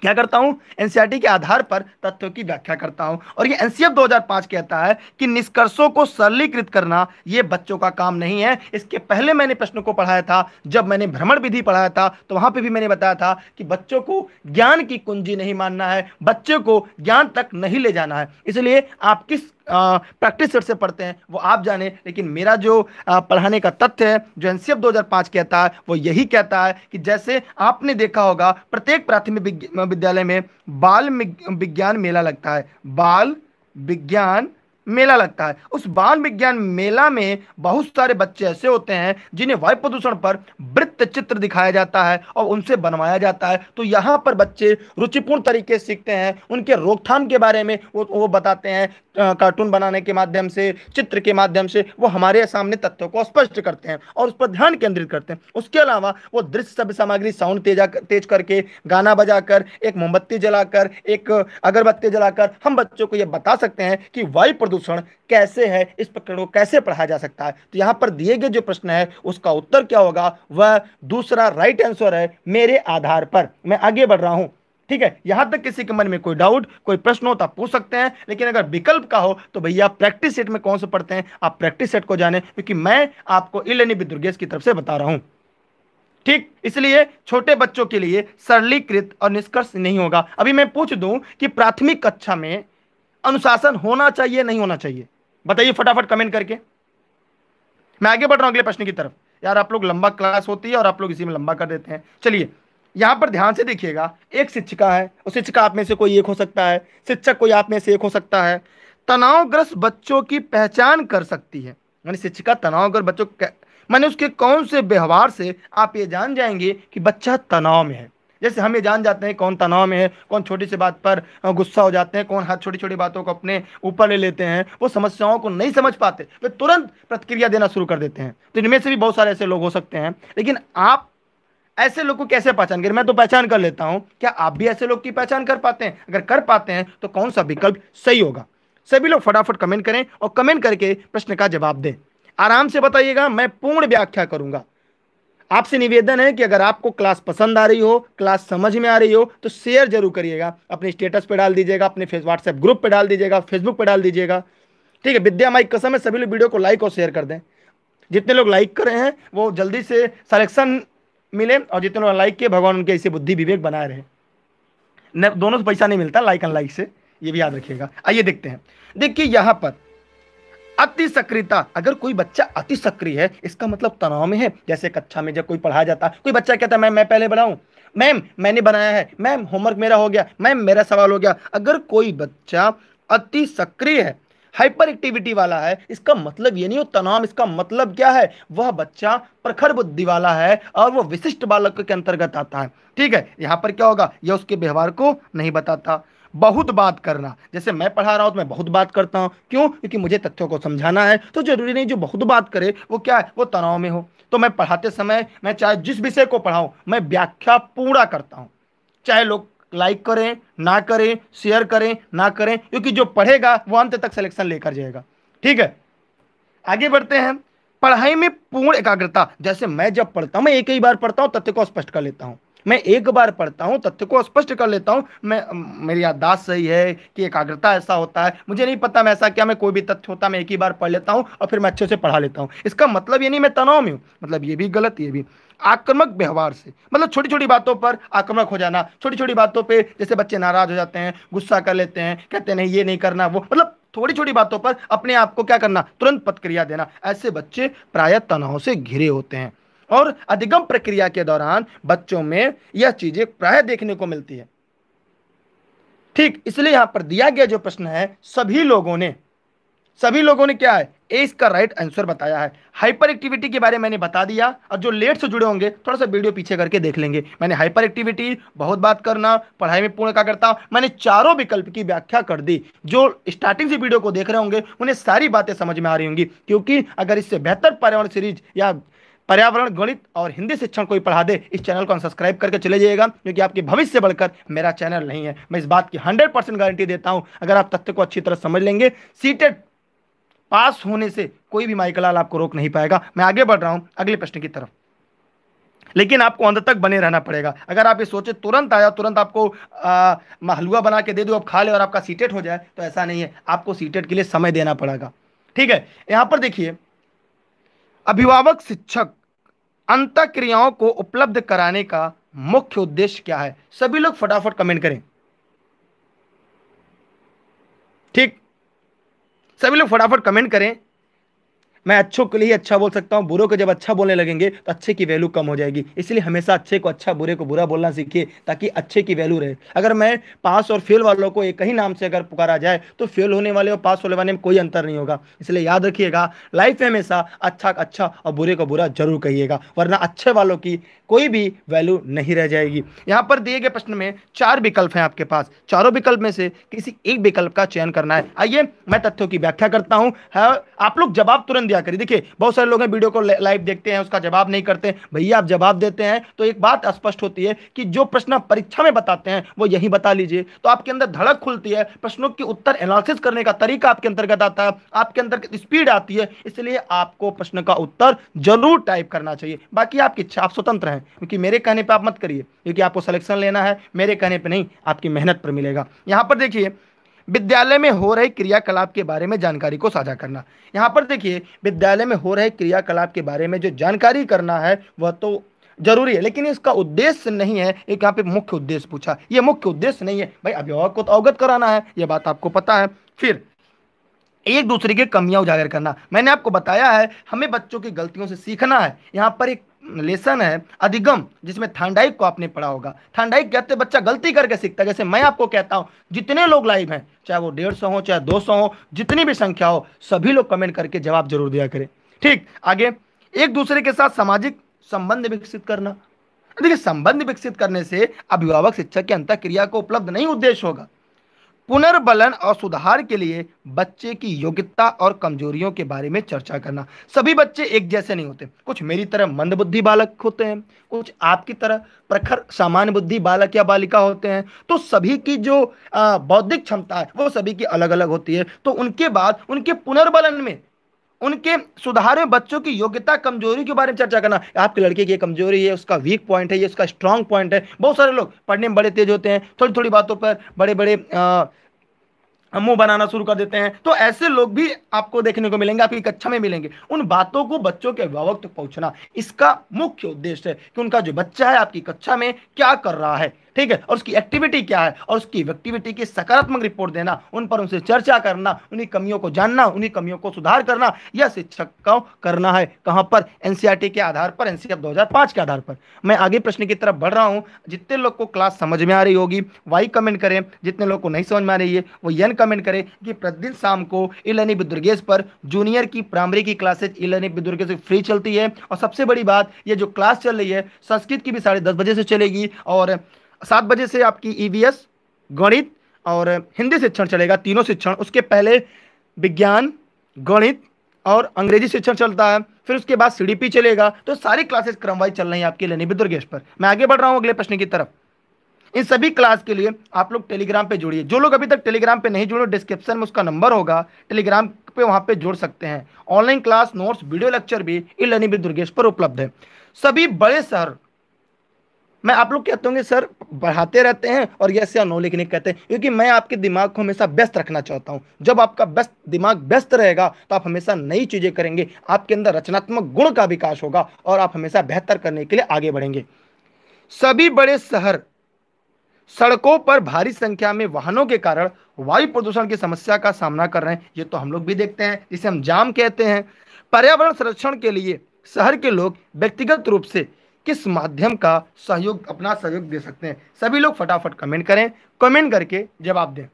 क्या करता हूँ एनसीआरटी e के आधार पर तथ्यों की व्याख्या करता हूँ और ये एनसीएफ 2005 कहता है कि निष्कर्षों को सरलीकृत करना ये बच्चों का काम नहीं है इसके पहले मैंने प्रश्न को पढ़ाया था जब मैंने भ्रमण विधि पढ़ाया था तो वहाँ पे भी मैंने बताया था कि बच्चों को ज्ञान की कुंजी नहीं मानना है बच्चों को ज्ञान तक नहीं ले जाना है इसलिए आप किस प्रैक्टिस से पढ़ते हैं वो आप जाने लेकिन मेरा जो पढ़ाने का तथ्य है जो एन 2005 e कहता है वो यही कहता है कि जैसे आपने देखा होगा प्रत्येक प्राथमिक विद्यालय में बाल विज्ञान मेला लगता है बाल विज्ञान मेला लगता है उस बाल विज्ञान मेला में बहुत सारे बच्चे ऐसे होते हैं जिन्हें वायु प्रदूषण पर वृत्त चित्र दिखाया जाता है और उनसे बनवाया जाता है तो यहाँ पर बच्चे रुचिपूर्ण तरीके से सीखते हैं उनके रोकथाम के बारे में वो वो बताते हैं कार्टून बनाने के माध्यम से चित्र के माध्यम से वो हमारे सामने तथ्यों को स्पष्ट करते हैं और उस पर ध्यान केंद्रित करते हैं उसके अलावा वो दृश्य सभ्य सामग्री साउंड तेजा तेज करके गाना बजाकर एक मोमबत्ती जलाकर एक अगरबत्ती जलाकर हम बच्चों को ये बता सकते हैं कि वायु प्रदूषण प्रदूषण कैसे है इस प्रकरण को कैसे पढ़ाया जा सकता है तो यहाँ पर दिए गए जो प्रश्न है उसका उत्तर क्या होगा वह दूसरा राइट आंसर है मेरे आधार पर मैं आगे बढ़ रहा हूँ ठीक है यहां तक किसी के मन में कोई डाउट कोई प्रश्न हो तो आप पूछ सकते हैं लेकिन अगर विकल्प का हो तो भैया प्रैक्टिस सेट में कौन से पढ़ते हैं आप प्रैक्टिस सेट को जाने क्योंकि मैं आपको इलेनी विद्युर्गेश की तरफ से बता रहा हूं ठीक इसलिए छोटे बच्चों के लिए सरलीकृत और निष्कर्ष नहीं होगा अभी मैं पूछ दूं कि प्राथमिक कक्षा में अनुशासन होना चाहिए नहीं होना चाहिए बताइए फटाफट कमेंट करके मैं आगे बढ़ रहा हूं अगले प्रश्न की तरफ यार आप लोग लंबा क्लास होती है और आप लोग इसी में लंबा कर देते हैं चलिए यहां पर ध्यान से देखिएगा एक शिक्षिका है और शिक्षिका आप में से कोई एक हो सकता है शिक्षक कोई आप में से एक हो सकता है तनावग्रस्त बच्चों की पहचान कर सकती है यानी शिक्षिका तनावग्रस्त बच्चों मैंने उसके कौन से व्यवहार से आप ये जान जाएंगे कि बच्चा तनाव में है जैसे हम ये जान जाते हैं कौन तनाव में है कौन छोटी सी बात पर गुस्सा हो जाते हैं कौन हर छोटी छोटी बातों को अपने ऊपर ले लेते हैं वो समस्याओं को नहीं समझ पाते वे तुरंत प्रतिक्रिया देना शुरू कर देते हैं तो इनमें से भी बहुत सारे ऐसे लोग हो सकते हैं लेकिन आप ऐसे लोग को कैसे पहचान करें मैं तो पहचान कर लेता हूं क्या आप भी ऐसे लोग की पहचान कर पाते हैं अगर कर पाते हैं तो कौन सा विकल्प सही होगा सभी लोग फटाफट कमेंट करें और कमेंट करके प्रश्न का जवाब दें आराम से बताइएगा मैं पूर्ण व्याख्या करूंगा आपसे निवेदन है कि अगर आपको क्लास पसंद आ रही हो क्लास समझ में आ रही हो तो शेयर जरूर करिएगा अपने स्टेटस पे डाल दीजिएगा अपने व्हाट्सएप ग्रुप पे डाल दीजिएगा फेसबुक पे डाल दीजिएगा ठीक है विद्या माई कसम है सभी लोग वीडियो को लाइक और शेयर कर दें जितने लोग लाइक कर रहे हैं वो जल्दी से सलेक्शन मिले और जितने लोग लाइक किए भगवान उनके ऐसे बुद्धि विवेक बनाए रहे दोनों से पैसा नहीं मिलता लाइक अनलाइक से ये भी याद रखिएगा आइए देखते हैं देखिए यहाँ पर अति सक्रियता अगर कोई बच्चा अति सक्रिय है इसका मतलब तनाव में है जैसे कक्षा में जब कोई पढ़ाया जाता है कोई बच्चा कहता है मैम मैं पहले बढ़ाऊँ मैम मैंने बनाया है मैम होमवर्क मेरा हो गया मैम मेरा सवाल हो गया अगर कोई बच्चा अति सक्रिय है हाइपर एक्टिविटी वाला है इसका मतलब ये नहीं हो तनाव इसका मतलब क्या है वह बच्चा प्रखर बुद्धि वाला है और वह विशिष्ट बालक के अंतर्गत आता है ठीक है यहाँ पर क्या होगा यह उसके व्यवहार को नहीं बताता बहुत बात करना जैसे मैं पढ़ा रहा हूं तो मैं बहुत बात करता हूं क्यों क्योंकि मुझे तथ्यों को समझाना है तो जरूरी नहीं जो बहुत बात करे वो क्या है वो तनाव में हो तो मैं पढ़ाते समय मैं चाहे जिस विषय को पढ़ाऊं मैं व्याख्या पूरा करता हूं चाहे लोग लाइक करें ना करें शेयर करें ना करें क्योंकि जो पढ़ेगा वो अंत तक सिलेक्शन लेकर जाएगा ठीक है आगे बढ़ते हैं पढ़ाई में पूर्ण एकाग्रता जैसे मैं जब पढ़ता हूं मैं एक ही बार पढ़ता हूँ तथ्य को स्पष्ट कर लेता हूँ मैं एक बार पढ़ता हूँ तथ्य को स्पष्ट कर लेता हूँ मैं मेरी याददाश्त सही है कि एकाग्रता ऐसा होता है मुझे नहीं पता मैं ऐसा क्या मैं कोई भी तथ्य होता मैं एक ही बार पढ़ लेता हूँ और फिर मैं अच्छे से पढ़ा लेता हूँ इसका मतलब ये नहीं मैं तनाव में हूँ मतलब ये भी गलत ये भी आक्रमक व्यवहार से मतलब छोटी छोटी बातों पर आक्रमक हो जाना छोटी छोटी बातों पर जैसे बच्चे नाराज हो जाते हैं गुस्सा कर लेते हैं कहते हैं नहीं ये नहीं करना वो मतलब थोड़ी छोटी बातों पर अपने आप को क्या करना तुरंत प्रतिक्रिया देना ऐसे बच्चे प्रायः तनाव से घिरे होते हैं और अधिगम प्रक्रिया के दौरान बच्चों में यह चीजें प्राय देखने को मिलती है ठीक इसलिए यहां पर दिया गया जो प्रश्न है सभी लोगों ने सभी लोगों ने क्या है ए इसका राइट आंसर बताया है हाइपर एक्टिविटी के बारे में मैंने बता दिया और जो लेट से जुड़े होंगे थोड़ा सा वीडियो पीछे करके देख लेंगे मैंने हाइपर एक्टिविटी बहुत बात करना पढ़ाई में पूर्ण करता मैंने चारों विकल्प की व्याख्या कर दी जो स्टार्टिंग से वीडियो को देख रहे होंगे उन्हें सारी बातें समझ में आ रही होंगी क्योंकि अगर इससे बेहतर पर्यावरण सीरीज या पर्यावरण गणित और हिंदी शिक्षण कोई पढ़ा दे इस चैनल को अनसब्सक्राइब करके चले जाइएगा क्योंकि आपके भविष्य बढ़कर मेरा चैनल नहीं है मैं इस बात की हंड्रेड परसेंट गारंटी देता हूँ अगर आप तथ्य को अच्छी तरह समझ लेंगे सीटेड पास होने से कोई भी माइकलाल आपको रोक नहीं पाएगा मैं आगे बढ़ रहा हूँ अगले प्रश्न की तरफ लेकिन आपको अंत तक बने रहना पड़ेगा अगर आप ये सोचे तुरंत आया तुरंत आपको हलवा बना के दे दो आप खा ले और आपका सीटेट हो जाए तो ऐसा नहीं है आपको सीटेट के लिए समय देना पड़ेगा ठीक है यहाँ पर देखिए अभिभावक शिक्षक अंत क्रियाओं को उपलब्ध कराने का मुख्य उद्देश्य क्या है सभी लोग फटाफट कमेंट करें ठीक सभी लोग फटाफट कमेंट करें मैं अच्छों के लिए अच्छा बोल सकता हूँ बुरों को जब अच्छा बोलने लगेंगे तो अच्छे की वैल्यू कम हो जाएगी इसलिए हमेशा अच्छे को अच्छा बुरे को बुरा बोलना सीखिए ताकि अच्छे की वैल्यू रहे अगर मैं पास और फेल वालों को एक ही नाम से अगर पुकारा जाए तो फेल होने वाले और पास होने वाले में कोई अंतर नहीं होगा इसलिए याद रखिएगा लाइफ में हमेशा अच्छा अच्छा और बुरे को बुरा जरूर कहिएगा वरना अच्छे वालों की कोई भी वैल्यू नहीं रह जाएगी यहाँ पर दिए गए प्रश्न में चार विकल्प हैं आपके पास चारों विकल्प में से किसी एक विकल्प का चयन करना है आइए मैं तथ्यों की व्याख्या करता हूँ हाँ, आप लोग जवाब तुरंत किया करिए देखिए बहुत सारे लोग हैं वीडियो को लाइव देखते हैं उसका जवाब नहीं करते भैया आप जवाब देते हैं तो एक बात स्पष्ट होती है कि जो प्रश्न परीक्षा में बताते हैं वो यही बता लीजिए तो आपके अंदर धड़क खुलती है प्रश्नों की उत्तर एनालिसिस करने का तरीका आपके अंतर्गत आता है आपके अंदर स्पीड आती है इसलिए आपको प्रश्न का उत्तर जरूर टाइप करना चाहिए बाकी आपकी इच्छा आप स्वतंत्र हैं क्योंकि मेरे कहने पर आप मत करिए क्योंकि आपको सलेक्शन लेना है मेरे कहने पर नहीं आपकी मेहनत पर मिलेगा यहाँ पर देखिए विद्यालय में हो रहे क्रियाकलाप के बारे में जानकारी को साझा करना यहाँ पर देखिए विद्यालय में हो रहे क्रियाकलाप के बारे में जो जानकारी करना है वह तो जरूरी है लेकिन इसका उद्देश्य नहीं है एक यहाँ पे मुख्य उद्देश्य पूछा ये मुख्य उद्देश्य नहीं है भाई अभिभावक को तो अवगत कराना है ये बात आपको पता है फिर एक दूसरे की कमियां उजागर करना मैंने आपको बताया है हमें बच्चों की गलतियों से सीखना है यहाँ पर एक लेसन है अधिगम जिसमें थंडाइक को आपने पढ़ा होगा थंडाइक कहते बच्चा गलती करके सीखता है जैसे मैं आपको कहता हूँ जितने लोग लाइव हैं चाहे वो डेढ़ सौ हो चाहे दो सौ हो जितनी भी संख्या हो सभी लोग कमेंट करके जवाब जरूर दिया करें ठीक आगे एक दूसरे के साथ सामाजिक संबंध विकसित करना देखिए संबंध विकसित करने से अभिभावक शिक्षक की क्रिया को उपलब्ध नहीं उद्देश्य होगा पुनर्बलन और सुधार के लिए बच्चे की योग्यता और कमजोरियों के बारे में चर्चा करना सभी बच्चे एक जैसे नहीं होते कुछ मेरी तरह मंदबुद्धि बालक होते हैं कुछ आपकी तरह प्रखर सामान्य बुद्धि बालक या बालिका होते हैं तो सभी की जो बौद्धिक क्षमता है वो सभी की अलग अलग होती है तो उनके बाद उनके पुनर्बलन में उनके सुधारे बच्चों की योग्यता कमजोरी के बारे में चर्चा करना आपके लड़के की कमजोरी है उसका वीक पॉइंट है ये उसका स्ट्रांग पॉइंट है बहुत सारे लोग पढ़ने में बड़े तेज होते हैं थोड़ी थोड़ी बातों पर बड़े बड़े मुंह बनाना शुरू कर देते हैं तो ऐसे लोग भी आपको देखने को मिलेंगे आपकी कक्षा में मिलेंगे उन बातों को बच्चों के अभिभावक तक पहुंचना इसका मुख्य उद्देश्य है कि उनका जो बच्चा है आपकी कक्षा में क्या कर रहा है ठीक है और उसकी एक्टिविटी क्या है और उसकी एक्टिविटी की सकारात्मक रिपोर्ट देना उन पर उनसे चर्चा करना उन्हीं कमियों को जानना उन्हीं कमियों को सुधार करना यह शिक्षक को करना है कहाँ पर एनसीईआरटी e के आधार पर एनसीएफ 2005 e के आधार पर मैं आगे प्रश्न की तरफ बढ़ रहा हूँ जितने लोग को क्लास समझ में आ रही होगी वाई कमेंट करें जितने लोग को नहीं समझ में आ रही है वो यन कमेंट करें कि प्रतिदिन शाम को इलनी बिदुर्गेज पर जूनियर की प्राइमरी की क्लासेज इलनी बिदुर्गेश फ्री चलती है और सबसे बड़ी बात ये जो क्लास चल रही है संस्कृत की भी साढ़े दस बजे से चलेगी और सात बजे से आपकी ईवीएस e गणित और हिंदी शिक्षण चलेगा तीनों शिक्षण उसके पहले विज्ञान गणित और अंग्रेजी शिक्षण चलता है फिर उसके बाद सीडीपी चलेगा तो सारी क्लासेस क्रमवाइज चल रही हैं आपके लिए निबिद्र गेस्ट पर मैं आगे बढ़ रहा हूँ अगले प्रश्न की तरफ इन सभी क्लास के लिए आप लोग टेलीग्राम पे जुड़िए जो लोग अभी तक टेलीग्राम पे नहीं जुड़े डिस्क्रिप्शन में उसका नंबर होगा टेलीग्राम पे वहाँ पे जुड़ सकते हैं online class notes video lecture भी इन लर्निंग दुर्गेश पर उपलब्ध है सभी बड़े शहर मैं आप लोग कहते होंगे सर बढ़ाते रहते हैं और यस या नो लिखने कहते हैं क्योंकि मैं आपके दिमाग को हमेशा व्यस्त रखना चाहता हूँ जब आपका व्यस्त दिमाग व्यस्त रहेगा तो आप हमेशा नई चीज़ें करेंगे आपके अंदर रचनात्मक गुण का विकास होगा और आप हमेशा बेहतर करने के लिए आगे बढ़ेंगे सभी बड़े शहर सड़कों पर भारी संख्या में वाहनों के कारण वायु प्रदूषण की समस्या का सामना कर रहे हैं ये तो हम लोग भी देखते हैं जिसे हम जाम कहते हैं पर्यावरण संरक्षण के लिए शहर के लोग व्यक्तिगत रूप से किस माध्यम का सहयोग अपना सहयोग दे सकते हैं सभी लोग फटाफट कमेंट करें कमेंट करके जवाब दें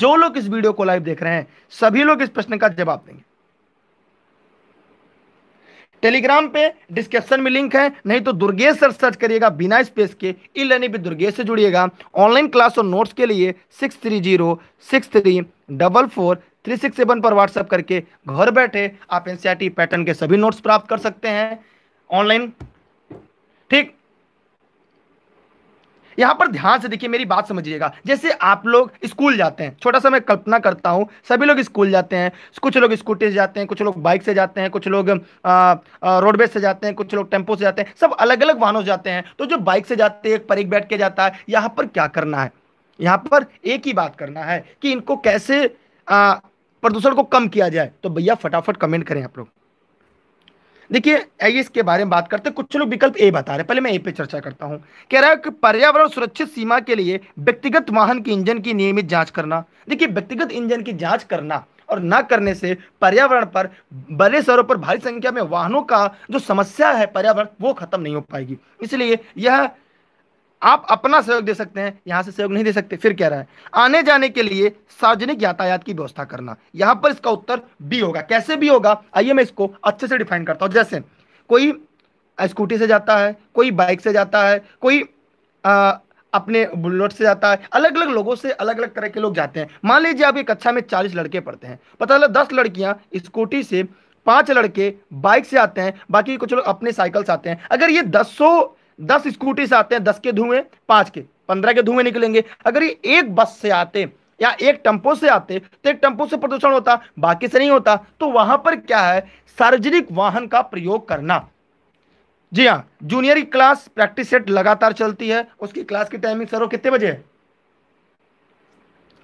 जो लोग इस वीडियो को लाइव देख रहे हैं सभी लोग इस प्रश्न का जवाब देंगे टेलीग्राम पे डिस्क्रिप्शन में लिंक है नहीं तो दुर्गेश सर सर्च करिएगा बिना स्पेस के ई लर्निंग पे दुर्गेश से जुड़िएगा ऑनलाइन क्लास और नोट्स के लिए six three zero six three double four three six seven पर व्हाट्सअप करके घर बैठे आप एनसीआर पैटर्न के सभी नोट्स प्राप्त कर सकते हैं ऑनलाइन ठीक यहां पर ध्यान से देखिए मेरी बात समझिएगा जैसे आप लोग स्कूल जाते हैं छोटा सा मैं कल्पना करता हूं सभी लोग स्कूल जाते हैं कुछ लोग स्कूटी से जाते हैं कुछ लोग बाइक से जाते हैं कुछ लोग रोडवेज से जाते हैं कुछ लोग टेम्पो से जाते हैं सब अलग अलग वाहनों से जाते हैं तो जो बाइक से जाते हैं एक पर एक बैठ के जाता है यहां पर क्या करना है यहां पर एक ही बात करना है कि इनको कैसे प्रदूषण को कम किया जाए तो भैया फटाफट कमेंट करें आप लोग देखिए आइए इसके बारे में बात करते हैं कुछ लोग विकल्प ए बता रहे पहले मैं ए पे चर्चा करता हूँ कह रहा है कि पर्यावरण सुरक्षित सीमा के लिए व्यक्तिगत वाहन के इंजन की नियमित जांच करना देखिए व्यक्तिगत इंजन की जांच करना और ना करने से पर्यावरण पर बड़े स्तरों पर भारी संख्या में वाहनों का जो समस्या है पर्यावरण वो खत्म नहीं हो पाएगी इसलिए यह आप अपना सहयोग दे सकते हैं यहां से सहयोग नहीं दे सकते फिर कह रहा है आने जाने के लिए सार्वजनिक यातायात की व्यवस्था करना यहां पर इसका उत्तर बी होगा कैसे भी होगा आइए मैं इसको अच्छे से डिफाइन करता हूं जैसे कोई स्कूटी से जाता है कोई बाइक से जाता है कोई आ, अपने बुलेट से जाता है अलग अलग लोगों से अलग अलग तरह के लोग जाते हैं मान लीजिए आप एक कक्षा में चालीस लड़के पढ़ते हैं पता चला दस लड़कियां स्कूटी से पांच लड़के बाइक से आते हैं बाकी कुछ लोग अपने साइकिल से आते हैं अगर ये दसों दस स्कूटी से आते हैं दस के धुएं पांच के पंद्रह के धुएं निकलेंगे अगर ये एक बस से आते या एक टेम्पो से आते तो एक टेम्पो से प्रदूषण होता बाकी से नहीं होता तो वहां पर क्या है सार्वजनिक वाहन का प्रयोग करना जी हाँ जूनियर की क्लास प्रैक्टिस सेट लगातार चलती है उसकी क्लास की टाइमिंग सर कितने बजे है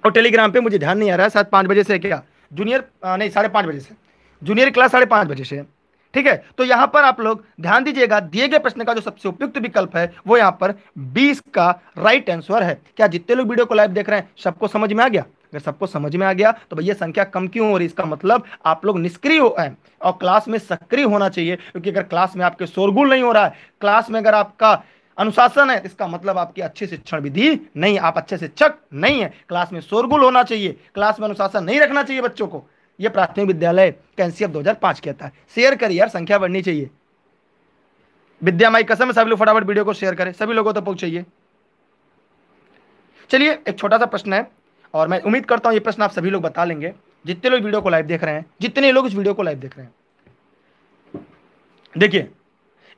और टेलीग्राम पे मुझे ध्यान नहीं आ रहा है शायद पांच बजे से क्या जूनियर नहीं साढ़े पांच बजे से जूनियर क्लास साढ़े पांच बजे से है ठीक है तो यहां पर आप लोग ध्यान दीजिएगा दिए गए प्रश्न का जो सबसे उपयुक्त विकल्प है वो यहां पर बीस का राइट आंसर है क्या जितने लोग वीडियो को लाइव देख रहे हैं सबको समझ में आ गया अगर सबको समझ में आ गया तो भैया संख्या कम क्यों हो रही इसका मतलब आप लोग निष्क्रिय हो हैं और क्लास में सक्रिय होना चाहिए क्योंकि अगर क्लास में आपके शोरगुल नहीं हो रहा है क्लास में अगर आपका अनुशासन है इसका मतलब आपकी अच्छी शिक्षण विधि नहीं आप अच्छे शिक्षक नहीं है क्लास में शोरगुल होना चाहिए क्लास में अनुशासन नहीं रखना चाहिए बच्चों को ये प्राथमिक विद्यालय का एनसीएफ 2005 कहता है शेयर करिए यार संख्या बढ़नी चाहिए विद्या माई कसम सभी लोग फटाफट वीडियो को शेयर करें सभी लोगों तक तो पहुंचाइए चलिए एक छोटा सा प्रश्न है और मैं उम्मीद करता हूं ये प्रश्न आप सभी लोग बता लेंगे जितने लोग वीडियो को लाइव देख रहे हैं जितने लोग इस वीडियो को लाइव देख रहे हैं देखिए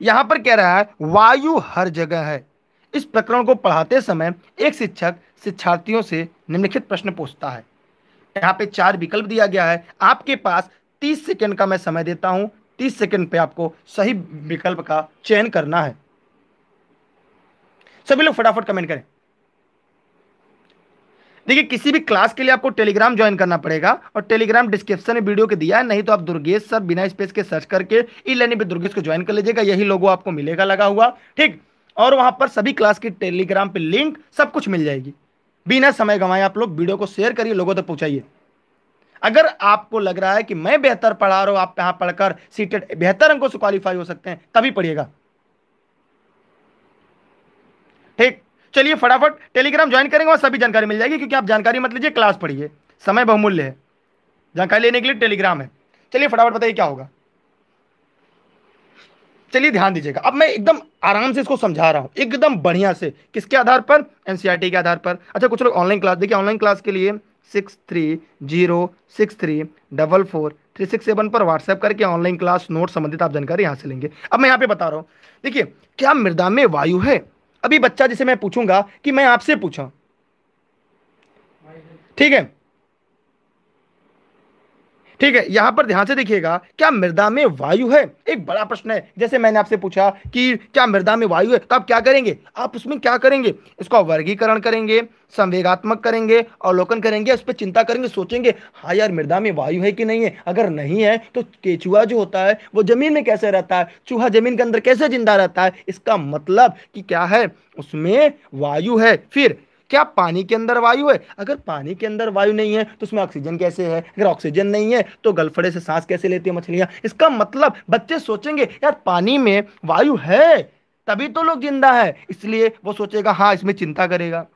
यहां पर कह रहा है वायु हर जगह है इस प्रकरण को पढ़ाते समय एक शिक्षक शिक्षार्थियों से निम्नलिखित प्रश्न पूछता है यहाँ पे चार विकल्प दिया गया है आपके पास तीस सेकेंड का मैं समय देता हूँ तीस सेकेंड पे आपको सही विकल्प का चयन करना है सभी लोग फटाफट कमेंट करें देखिए किसी भी क्लास के लिए आपको टेलीग्राम ज्वाइन करना पड़ेगा और टेलीग्राम डिस्क्रिप्शन में वीडियो के दिया है नहीं तो आप दुर्गेश सर बिना स्पेस के सर्च करके ई लर्निंग पे दुर्गेश को ज्वाइन कर लीजिएगा यही लोगो आपको मिलेगा लगा हुआ ठीक और वहां पर सभी क्लास की टेलीग्राम पे लिंक सब कुछ मिल जाएगी बिना समय गंवाए आप लोग वीडियो को शेयर करिए लोगों तक पहुंचाइए अगर आपको लग रहा है कि मैं बेहतर पढ़ा रहा हूं आप यहां पढ़कर सीटेड बेहतर अंकों से क्वालिफाई हो सकते हैं तभी पढ़िएगा ठीक चलिए फटाफट टेलीग्राम ज्वाइन करेंगे वहां सभी जानकारी मिल जाएगी क्योंकि आप जानकारी मत लीजिए क्लास पढ़िए समय बहुमूल्य है जानकारी लेने के लिए टेलीग्राम है चलिए फटाफट बताइए क्या होगा चलिए ध्यान दीजिएगा अब मैं एकदम आराम से इसको समझा रहा हूँ एकदम बढ़िया से किसके आधार पर एनसीईआरटी e के आधार पर अच्छा कुछ लोग ऑनलाइन क्लास देखिए ऑनलाइन क्लास के लिए six three zero six three double four three six seven पर व्हाट्सएप करके ऑनलाइन क्लास नोट संबंधित आप जानकारी यहाँ से लेंगे अब मैं यहाँ पे बता रहा हूँ देखिए क्या मृदा में वायु है अभी बच्चा जिसे मैं पूछूंगा कि मैं आपसे पूछा ठीक है ठीक है यहां पर ध्यान से देखिएगा क्या मृदा में वायु है एक बड़ा प्रश्न है जैसे मैंने आपसे पूछा कि क्या मृदा में वायु है तो आप क्या करेंगे आप उसमें क्या करेंगे इसका वर्गीकरण करेंगे संवेगात्मक करेंगे अवलोकन करेंगे उस पर चिंता करेंगे सोचेंगे हाँ यार मृदा में वायु है कि नहीं है अगर नहीं है तो केचुआ जो होता है वो जमीन में कैसे रहता है चूहा जमीन के अंदर कैसे जिंदा रहता है इसका मतलब कि क्या है उसमें वायु है फिर क्या पानी के अंदर वायु है अगर पानी के अंदर वायु नहीं है तो उसमें ऑक्सीजन कैसे है अगर ऑक्सीजन नहीं है तो गलफड़े से सांस कैसे लेती है मछलियाँ इसका मतलब बच्चे सोचेंगे यार पानी में वायु है तभी तो लोग जिंदा है इसलिए वो सोचेगा हाँ इसमें चिंता करेगा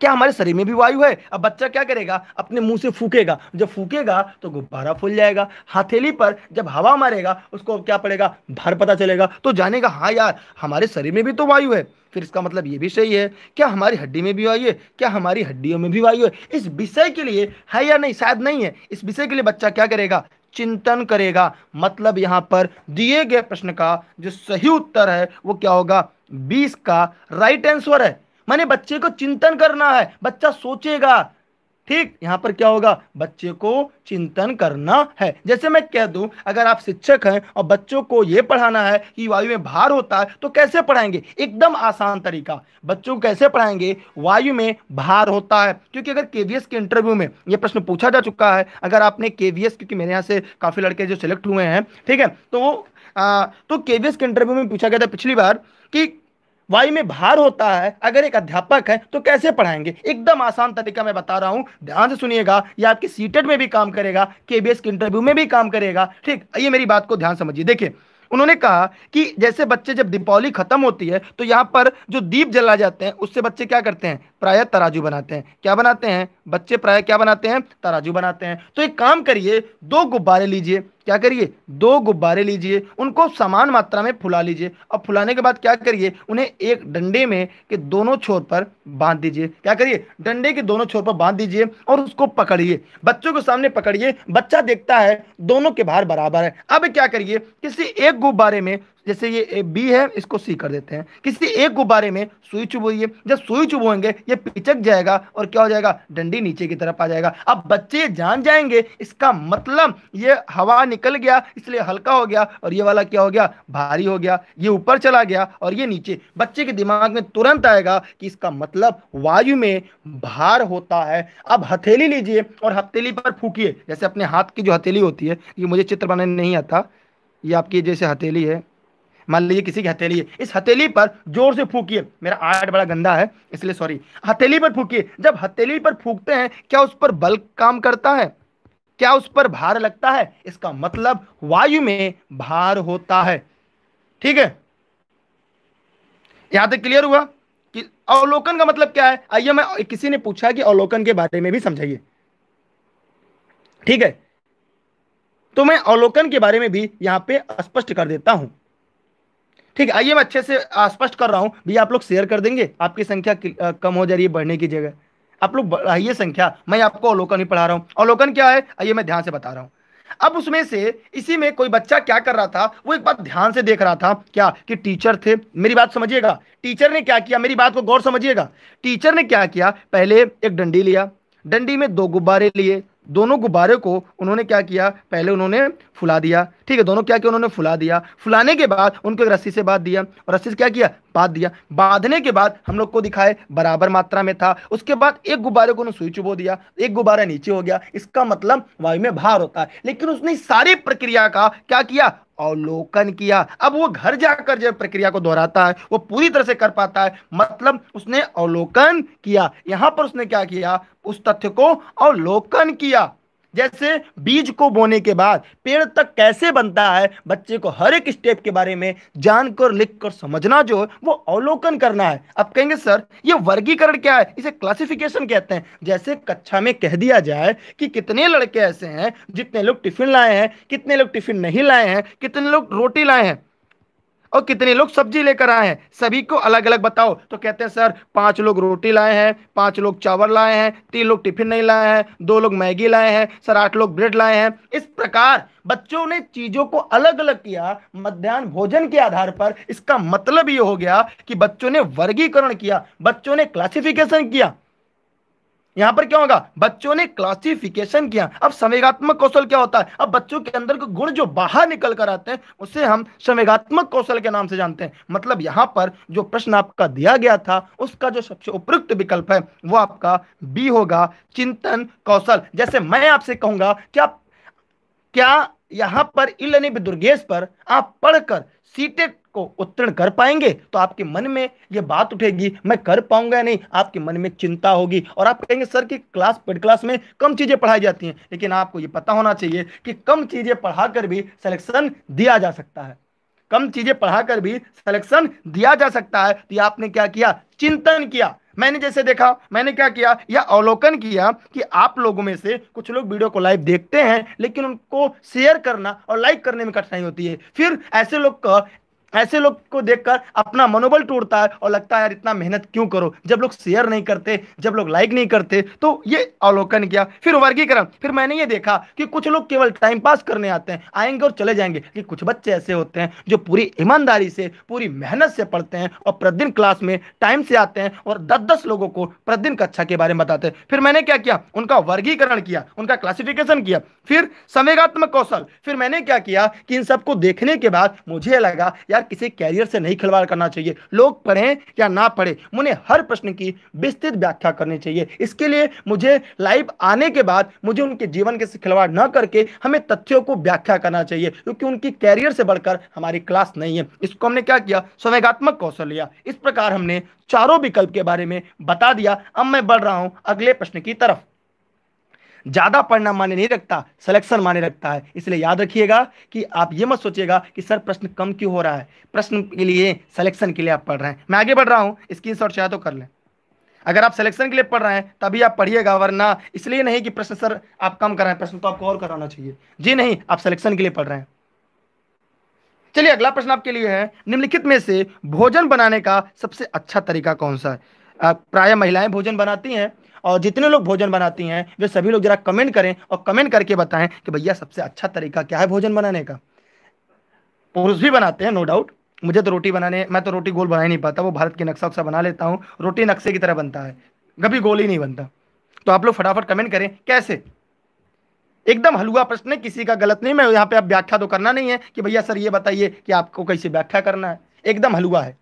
क्या हमारे शरीर में भी वायु है अब बच्चा क्या करेगा अपने मुंह से फूकेगा जब फूकेगा तो गुब्बारा फूल जाएगा हथेली पर जब हवा मारेगा उसको क्या पड़ेगा भर पता चलेगा तो जानेगा हाँ यार हमारे शरीर में भी तो वायु है फिर इसका मतलब ये भी सही है क्या हमारी हड्डी में भी वायु है क्या हमारी हड्डियों में भी वायु है इस विषय के लिए है या नहीं शायद नहीं है इस विषय के लिए बच्चा क्या करेगा चिंतन करेगा मतलब यहाँ पर दिए गए प्रश्न का जो सही उत्तर है वो क्या होगा बीस का राइट आंसर है माने बच्चे को चिंतन करना है बच्चा सोचेगा ठीक यहाँ पर क्या होगा बच्चे को चिंतन करना है जैसे मैं कह दूं अगर आप शिक्षक हैं और बच्चों को ये पढ़ाना है कि वायु में भार होता है तो कैसे पढ़ाएंगे एकदम आसान तरीका बच्चों को कैसे पढ़ाएंगे वायु में भार होता है क्योंकि अगर के के इंटरव्यू में ये प्रश्न पूछा जा चुका है अगर आपने के क्योंकि मेरे यहाँ से काफ़ी लड़के जो सिलेक्ट हुए हैं ठीक है तो आ, तो के के इंटरव्यू में पूछा गया था पिछली बार कि वाई में भार होता है अगर एक अध्यापक है तो कैसे पढ़ाएंगे एकदम आसान तरीका मैं बता रहा हूं ध्यान से सुनिएगा ये आपके सीटेट में भी काम करेगा केबीएस के इंटरव्यू में भी काम करेगा ठीक ये मेरी बात को ध्यान समझिए देखिए उन्होंने कहा कि जैसे बच्चे जब दीपावली खत्म होती है तो यहाँ पर जो दीप जला जाते हैं उससे बच्चे क्या करते हैं प्राय तराजू बनाते हैं क्या बनाते हैं बच्चे प्राय क्या बनाते हैं तराजू बनाते हैं तो एक काम करिए दो गुब्बारे लीजिए क्या करिए दो गुब्बारे लीजिए उनको समान मात्रा में फुला लीजिए और फुलाने के बाद क्या करिए उन्हें एक डंडे में के दोनों छोर पर बांध दीजिए क्या करिए डंडे के दोनों छोर पर बांध दीजिए और उसको पकड़िए बच्चों के सामने पकड़िए बच्चा देखता है दोनों के बाहर बराबर है अब क्या करिए किसी एक गुब्बारे में जैसे ये बी है इसको सी कर देते हैं किसी एक गुब्बारे में सुई चुबोइए जब सुई चुबोएंगे ये पिचक जाएगा और क्या हो जाएगा डंडी नीचे की तरफ आ जाएगा अब बच्चे जान जाएंगे इसका मतलब ये हवा निकल गया इसलिए हल्का हो गया और ये वाला क्या हो गया भारी हो गया ये ऊपर चला गया और ये नीचे बच्चे के दिमाग में तुरंत आएगा कि इसका मतलब वायु में भार होता है अब हथेली लीजिए और हथेली पर फूकिए जैसे अपने हाथ की जो हथेली होती है ये मुझे चित्र बनाने नहीं आता ये आपकी जैसे हथेली है मान लीजिए किसी की हथेली है इस हथेली पर जोर से फूकिए मेरा आर्ट बड़ा गंदा है इसलिए सॉरी हथेली पर फूकिए जब हथेली पर फूकते हैं क्या उस पर बल काम करता है क्या उस पर भार लगता है इसका मतलब वायु में भार होता है ठीक है यहां तक क्लियर हुआ कि अवलोकन का मतलब क्या है आइए मैं किसी ने पूछा कि अवलोकन के बारे में भी समझाइए ठीक है तो मैं अवलोकन के बारे में भी यहां पे स्पष्ट कर देता हूं ठीक है आइए मैं अच्छे से स्पष्ट कर रहा हूँ भैया आप लोग शेयर कर देंगे आपकी संख्या कम हो जा रही है बढ़ने की जगह आप लोग बढ़ाइए संख्या मैं आपको अवलोकन ही पढ़ा रहा हूँ अवलोकन क्या है आइए मैं ध्यान से बता रहा हूँ अब उसमें से इसी में कोई बच्चा क्या कर रहा था वो एक बात ध्यान से देख रहा था क्या कि टीचर थे मेरी बात समझिएगा टीचर ने क्या किया मेरी बात को गौर समझिएगा टीचर ने क्या किया पहले एक डंडी लिया डंडी में दो गुब्बारे लिए दोनों गुब्बारे को उन्होंने क्या किया पहले उन्होंने फुला दिया ठीक है दोनों क्या किया उन्होंने फुला दिया फुलाने के बाद उनको एक रस्सी से बांध दिया और रस्सी से क्या किया बांध दिया बांधने के बाद हम लोग को दिखाए बराबर मात्रा में था उसके बाद एक गुब्बारे को उन्होंने स्विच बो दिया एक गुब्बारा नीचे हो गया इसका मतलब वायु में भार होता है लेकिन उसने सारी प्रक्रिया का क्या किया अवलोकन किया अब वो घर जाकर जो प्रक्रिया को दोहराता है वो पूरी तरह से कर पाता है मतलब उसने अवलोकन किया यहां पर उसने क्या किया उस तथ्य को अवलोकन किया जैसे बीज को बोने के बाद पेड़ तक कैसे बनता है बच्चे को हर एक स्टेप के बारे में जानकर लिखकर समझना जो है वो अवलोकन करना है अब कहेंगे सर ये वर्गीकरण क्या है इसे क्लासिफिकेशन कहते हैं जैसे कक्षा में कह दिया जाए कि कितने लड़के ऐसे हैं जितने लोग टिफिन लाए हैं कितने लोग टिफिन नहीं लाए हैं कितने लोग रोटी लाए हैं और कितने लोग सब्जी लेकर आए हैं सभी को अलग अलग बताओ तो कहते हैं सर पांच लोग रोटी लाए हैं पांच लोग चावल लाए हैं तीन लोग टिफिन नहीं लाए हैं दो लोग मैगी लाए हैं सर आठ लोग ब्रेड लाए हैं इस प्रकार बच्चों ने चीजों को अलग अलग किया मध्यान्ह भोजन के आधार पर इसका मतलब ये हो गया कि बच्चों ने वर्गीकरण किया बच्चों ने क्लासिफिकेशन किया यहां पर क्या होगा बच्चों ने क्लासिफिकेशन किया अब संवेगात्मक कौशल क्या होता है अब बच्चों के अंदर के गुण जो बाहर निकल कर आते हैं उसे हम संवेगात्मक कौशल के नाम से जानते हैं मतलब यहां पर जो प्रश्न आपका दिया गया था उसका जो सबसे उपयुक्त विकल्प है वो आपका बी होगा चिंतन कौशल जैसे मैं आपसे कहूंगा क्या क्या यहां पर इलनिब दुर्गेश पर आप पढ़कर सीटेट को उत्तीर्ण कर पाएंगे तो आपके मन में ये बात उठेगी मैं कर पाऊंगा नहीं आपके मन में चिंता होगी और आप कहेंगे सर कि क्लास पेड क्लास में कम चीज़ें पढ़ाई जाती हैं लेकिन आपको ये पता होना चाहिए कि कम चीज़ें पढ़ाकर भी सिलेक्शन दिया जा सकता है कम चीज़ें पढ़ाकर भी सिलेक्शन दिया जा सकता है तो ये आपने क्या किया चिंतन किया मैंने जैसे देखा मैंने क्या किया या अवलोकन किया कि आप लोगों में से कुछ लोग वीडियो को लाइव देखते हैं लेकिन उनको शेयर करना और लाइक करने में कठिनाई होती है फिर ऐसे लोग का ऐसे लोग को देखकर अपना मनोबल टूटता है और लगता है यार इतना मेहनत क्यों करो जब लोग शेयर नहीं करते जब लोग लाइक नहीं करते तो ये अवलोकन किया फिर वर्गीकरण फिर मैंने ये देखा कि कुछ लोग केवल टाइम पास करने आते हैं आएंगे और चले जाएंगे कि कुछ बच्चे ऐसे होते हैं जो पूरी ईमानदारी से पूरी मेहनत से पढ़ते हैं और प्रतिदिन क्लास में टाइम से आते हैं और दस दस लोगों को प्रतिदिन कक्षा के बारे में बताते हैं फिर मैंने क्या किया उनका वर्गीकरण किया उनका क्लासिफिकेशन किया फिर संवेगात्मक कौशल फिर मैंने क्या किया कि इन सबको देखने के बाद मुझे लगा यार किसी कैरियर से नहीं खिलवाड़ करना चाहिए लोग पढ़ें या ना पढ़े मुझे हर प्रश्न की विस्तृत व्याख्या करनी चाहिए इसके लिए मुझे लाइव आने के बाद मुझे उनके जीवन के खिलवाड़ न करके हमें तथ्यों को व्याख्या करना चाहिए क्योंकि उनकी कैरियर से बढ़कर हमारी क्लास नहीं है इसको हमने क्या किया संवेगात्मक कौशल लिया इस प्रकार हमने चारों विकल्प के बारे में बता दिया अब मैं बढ़ रहा हूं अगले प्रश्न की तरफ ज़्यादा पढ़ना माने नहीं रखता सिलेक्शन माने रखता है इसलिए याद रखिएगा कि आप ये मत सोचिएगा कि सर प्रश्न कम क्यों हो रहा है प्रश्न के लिए सिलेक्शन के लिए आप पढ़ रहे हैं मैं आगे बढ़ रहा हूँ स्क्रीन शॉट चाहे तो कर लें अगर आप सिलेक्शन के लिए पढ़ रहे हैं तभी आप पढ़िएगा वरना इसलिए नहीं कि प्रश्न सर आप कम कर रहे हैं प्रश्न तो आपको और कराना चाहिए जी नहीं आप सिलेक्शन के लिए पढ़ रहे हैं चलिए अगला प्रश्न आपके लिए है निम्नलिखित में से भोजन बनाने का सबसे अच्छा तरीका कौन सा है प्राय महिलाएं भोजन बनाती हैं और जितने लोग भोजन बनाती हैं वे सभी लोग जरा कमेंट करें और कमेंट करके बताएं कि भैया सबसे अच्छा तरीका क्या है भोजन बनाने का पुरुष भी बनाते हैं नो डाउट मुझे तो रोटी बनाने मैं तो रोटी गोल बना ही नहीं पाता वो भारत के नक्शा उक्सा बना लेता हूँ रोटी नक्शे की तरह बनता है कभी गोल ही नहीं बनता तो आप लोग फटाफट कमेंट करें कैसे एकदम हलुआ प्रश्न है किसी का गलत नहीं मैं यहाँ पे आप व्याख्या तो करना नहीं है कि भैया सर ये बताइए कि आपको कैसे व्याख्या करना है एकदम हलुआ है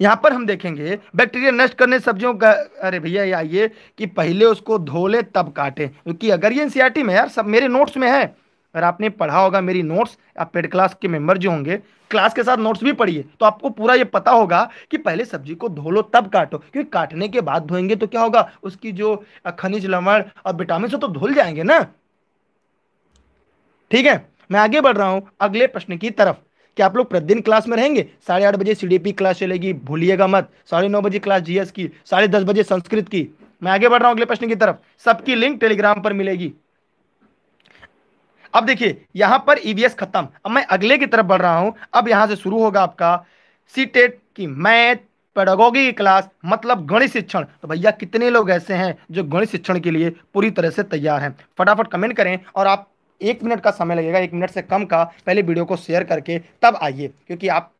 यहाँ पर हम देखेंगे बैक्टीरिया नष्ट करने सब्जियों का अरे भैया ये आइए कि पहले उसको धो ले तब काटें क्योंकि अगर ये एनसीईआरटी में यार सब मेरे नोट्स में है अगर आपने पढ़ा होगा मेरी नोट्स आप पेड क्लास के मेंबर जो होंगे क्लास के साथ नोट्स भी पढ़िए तो आपको पूरा ये पता होगा कि पहले सब्जी को धो लो तब काटो क्योंकि काटने के बाद धोएंगे तो क्या होगा उसकी जो खनिज लवण और विटामिन से तो धुल जाएंगे ना ठीक है मैं आगे बढ़ रहा हूं अगले प्रश्न की तरफ कि आप लोग प्रतिदिन क्लास में रहेंगे साढ़े आठ बजे सी क्लास चलेगी भूलिएगा मत साढ़े नौ बजे क्लास जीएस की साढ़े दस बजे संस्कृत की मैं आगे बढ़ रहा हूं अगले प्रश्न की तरफ सबकी लिंक टेलीग्राम पर मिलेगी अब देखिए यहां पर ईवीएस e खत्म अब मैं अगले की तरफ बढ़ रहा हूं अब यहां से शुरू होगा आपका सीटेट e की मैथ पेडागोगी की क्लास मतलब गणित शिक्षण तो भैया कितने लोग ऐसे हैं जो गणित शिक्षण के लिए पूरी तरह से तैयार हैं फटाफट कमेंट करें और आप एक मिनट का समय लगेगा एक मिनट से कम का पहले वीडियो को शेयर करके तब आइए क्योंकि आप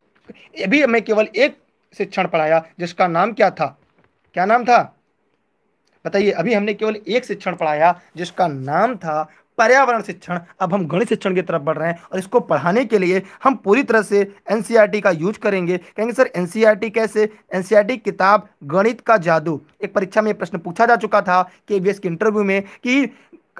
अभी मैं केवल एक शिक्षण पढ़ाया जिसका नाम क्या था क्या नाम था बताइए अभी हमने केवल एक शिक्षण पढ़ाया जिसका नाम था पर्यावरण शिक्षण अब हम गणित शिक्षण की तरफ बढ़ रहे हैं और इसको पढ़ाने के लिए हम पूरी तरह से एन e का यूज करेंगे कहेंगे सर एन e कैसे एन e किताब गणित का जादू एक परीक्षा में प्रश्न पूछा जा चुका था के की इंटरव्यू में कि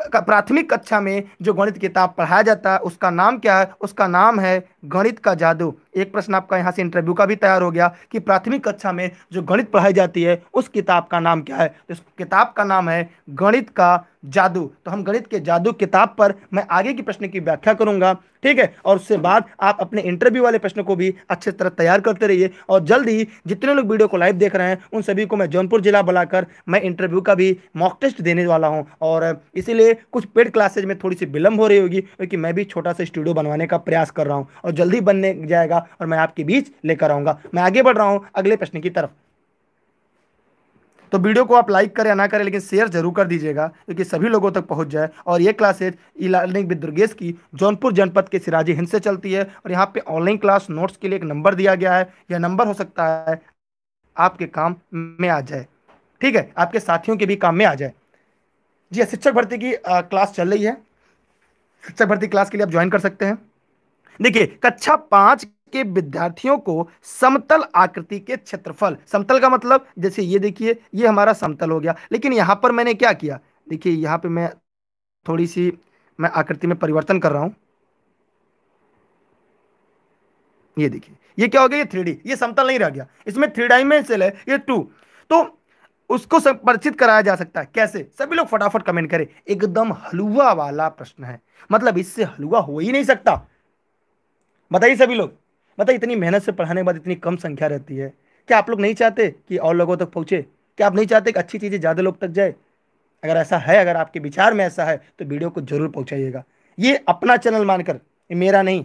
प्राथमिक कक्षा में जो गणित किताब पढ़ाया जाता है उसका नाम क्या है उसका नाम है गणित का जादू एक प्रश्न आपका यहाँ से इंटरव्यू का भी तैयार हो गया कि प्राथमिक कक्षा में जो गणित पढ़ाई जाती है उस किताब का नाम क्या है तो इस किताब का नाम है गणित का जादू तो हम गणित के जादू किताब पर मैं आगे के प्रश्न की व्याख्या करूंगा ठीक है और उससे बाद आप अपने इंटरव्यू वाले प्रश्न को भी अच्छे तरह तैयार करते रहिए और जल्द ही जितने लोग वीडियो को लाइव देख रहे हैं उन सभी को मैं जौनपुर जिला बुलाकर मैं इंटरव्यू का भी मॉक टेस्ट देने वाला हूँ और इसीलिए कुछ पेड क्लासेज में थोड़ी सी विलंब हो रही होगी क्योंकि मैं भी छोटा सा स्टूडियो बनवाने का प्रयास कर रहा हूँ और जल्दी बनने जाएगा और मैं आपके बीच लेकर आऊँगा मैं आगे बढ़ रहा हूँ अगले प्रश्न की तरफ तो वीडियो को आप लाइक करें या ना करें लेकिन शेयर जरूर कर दीजिएगा क्योंकि सभी लोगों तक पहुंच जाए और ये classes e learning with Durgesh की जौनपुर जनपद के सिराजी हिंद से चलती है और यहाँ पे ऑनलाइन क्लास नोट्स के लिए एक नंबर दिया गया है यह नंबर हो सकता है आपके काम में आ जाए ठीक है आपके साथियों के भी काम में आ जाए जी शिक्षक भर्ती की क्लास चल रही है शिक्षक भर्ती क्लास के लिए आप ज्वाइन कर सकते हैं देखिए कक्षा पांच के विद्यार्थियों को समतल आकृति के क्षेत्रफल समतल का मतलब जैसे ये देखिए ये हमारा समतल हो गया लेकिन यहां पर मैंने क्या किया देखिए यहां पे मैं थोड़ी सी मैं आकृति में परिवर्तन कर रहा हूं ये देखिए ये क्या हो गया ये थ्री ये समतल नहीं रह गया इसमें थ्री डाइमेंशनल है ये टू तो उसको परिचित कराया जा सकता है कैसे सभी लोग फटाफट कमेंट करें एकदम हलुआ वाला प्रश्न है मतलब इससे हलुआ हो ही नहीं सकता बताइए सभी लोग बताइए इतनी मेहनत से पढ़ाने के बाद इतनी कम संख्या रहती है क्या आप लोग नहीं चाहते कि और लोगों तक पहुँचे क्या आप नहीं चाहते कि अच्छी चीज़ें ज़्यादा लोग तक जाए अगर ऐसा है अगर आपके विचार में ऐसा है तो वीडियो को जरूर पहुँचाइएगा ये अपना चैनल मानकर मेरा नहीं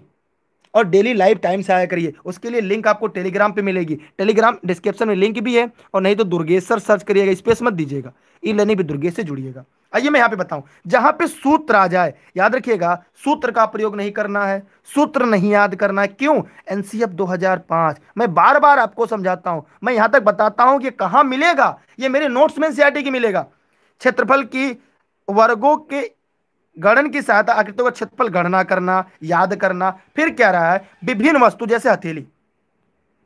और डेली लाइव टाइम से आया करिए उसके लिए लिंक आपको टेलीग्राम पे मिलेगी टेलीग्राम डिस्क्रिप्शन में लिंक भी है और नहीं तो सर सर्च करिएगा स्पेस मत दीजिएगा ई लर्निंग भी दुर्गेश से जुड़िएगा आइए मैं यहाँ पे बताऊं जहां पे सूत्र आ जाए याद रखिएगा सूत्र का प्रयोग नहीं करना है सूत्र नहीं याद करना है क्यों एनसीएफ 2005 मैं बार बार आपको समझाता हूं मैं यहां तक बताता हूं कि कहा मिलेगा ये मेरे नोट्स में एनसीआरटी की मिलेगा क्षेत्रफल की वर्गों के गणन की सहायता आकृतियों का क्षेत्रफल गणना करना याद करना फिर क्या रहा है विभिन्न वस्तु जैसे हथेली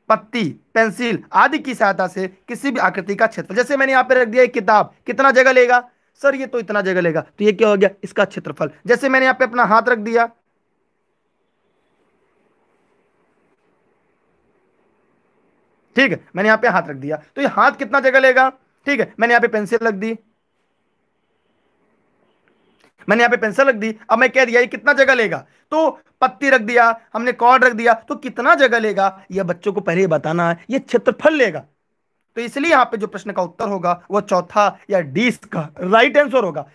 पत्ती पेंसिल आदि की सहायता से किसी भी आकृति का क्षेत्र जैसे मैंने यहाँ पे रख दिया एक किताब कितना जगह लेगा सर ये तो इतना जगह लेगा तो ये क्या हो गया इसका क्षेत्रफल जैसे मैंने यहां पे अपना हाथ रख दिया ठीक है मैंने यहां पे हाथ रख दिया तो ये हाथ कितना जगह लेगा ठीक है मैंने यहां पे पेंसिल रख दी मैंने यहां पे पेंसिल रख दी अब मैं कह दिया ये कितना जगह लेगा तो पत्ती रख दिया हमने कॉर्ड रख दिया तो कितना जगह लेगा यह बच्चों को पहले बताना है यह क्षेत्रफल लेगा तो इसलिए यहाँ पे जो प्रश्न का उत्तर होगा वो चौथा या डी का राइट आंसर होगा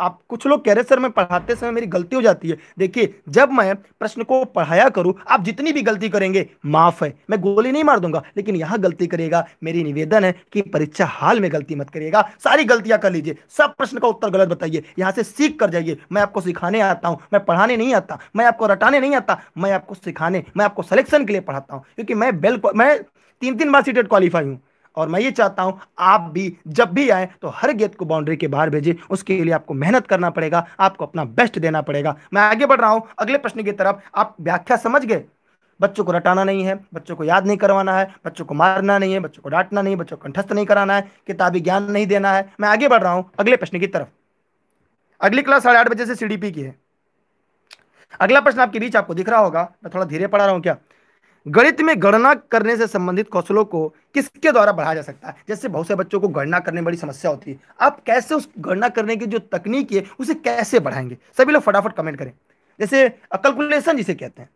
आप कुछ लोग कह रहे सर मैं पढ़ाते समय मेरी गलती हो जाती है देखिए जब मैं प्रश्न को पढ़ाया करूं आप जितनी भी गलती करेंगे माफ है मैं गोली नहीं मार दूंगा लेकिन यहाँ गलती करिएगा मेरी निवेदन है कि परीक्षा हाल में गलती मत करिएगा सारी गलतियां कर लीजिए सब प्रश्न का उत्तर गलत बताइए यहाँ से सीख कर जाइए मैं आपको सिखाने आता हूँ मैं पढ़ाने नहीं आता मैं आपको रटाने नहीं आता मैं आपको सिखाने मैं आपको सिलेक्शन के लिए पढ़ाता हूँ क्योंकि मैं बेल मैं तीन तीन बार सीटेड क्वालिफाई हूँ और मैं ये चाहता हूं आप भी जब भी आए तो हर गेंद को बाउंड्री के बाहर भेजें उसके लिए आपको मेहनत करना पड़ेगा आपको अपना बेस्ट देना पड़ेगा मैं आगे बढ़ रहा हूं अगले प्रश्न की तरफ आप व्याख्या समझ गए बच्चों को रटाना नहीं है बच्चों को याद नहीं करवाना है बच्चों को मारना नहीं है बच्चों को डांटना नहीं बच्चों को कंठस्थ नहीं कराना है किताबी ज्ञान नहीं देना है मैं आगे बढ़ रहा हूं अगले प्रश्न की तरफ अगली क्लास साढ़े आठ बजे से सीडीपी की है अगला प्रश्न आपके बीच आपको दिख रहा होगा मैं थोड़ा धीरे पढ़ा रहा हूँ क्या गणित में गणना करने से संबंधित कौशलों को किसके द्वारा बढ़ाया जा सकता है जैसे बहुत से बच्चों को गणना करने में बड़ी समस्या होती है आप कैसे उस गणना करने की जो तकनीक है उसे कैसे बढ़ाएंगे सभी लोग फटाफट कमेंट करें जैसे कैलकुलेशन जिसे कहते हैं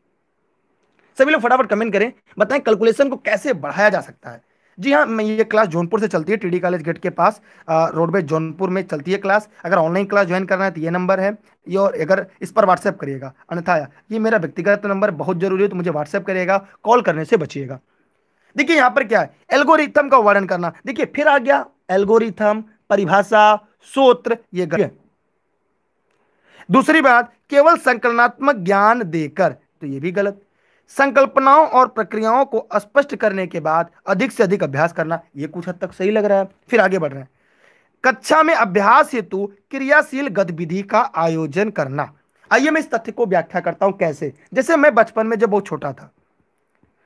सभी लोग फटाफट कमेंट करें बताएं कैलकुलेशन को कैसे बढ़ाया जा सकता है जी हाँ मैं ये क्लास जौनपुर से चलती है टीडी कॉलेज गेट के पास रोडवेज जौनपुर में चलती है क्लास अगर ऑनलाइन क्लास ज्वाइन करना है तो ये नंबर है ये और अगर इस पर व्हाट्सएप करिएगा अन्यथा ये मेरा व्यक्तिगत नंबर बहुत जरूरी है तो मुझे व्हाट्सएप करिएगा कॉल करने से बचिएगा देखिए यहाँ पर क्या है एल्गोरिथम का वर्णन करना देखिए फिर आ गया एल्गोरिथम परिभाषा सूत्र ये गए दूसरी बात केवल संकलनात्मक ज्ञान देकर तो ये भी गलत संकल्पनाओं और प्रक्रियाओं को स्पष्ट करने के बाद अधिक से अधिक अभ्यास करना ये कुछ हद तक सही लग रहा है फिर आगे बढ़ रहे हैं कक्षा में अभ्यास हेतु क्रियाशील गतिविधि का आयोजन करना आइए मैं इस तथ्य को व्याख्या करता हूं कैसे जैसे मैं बचपन में जब बहुत छोटा था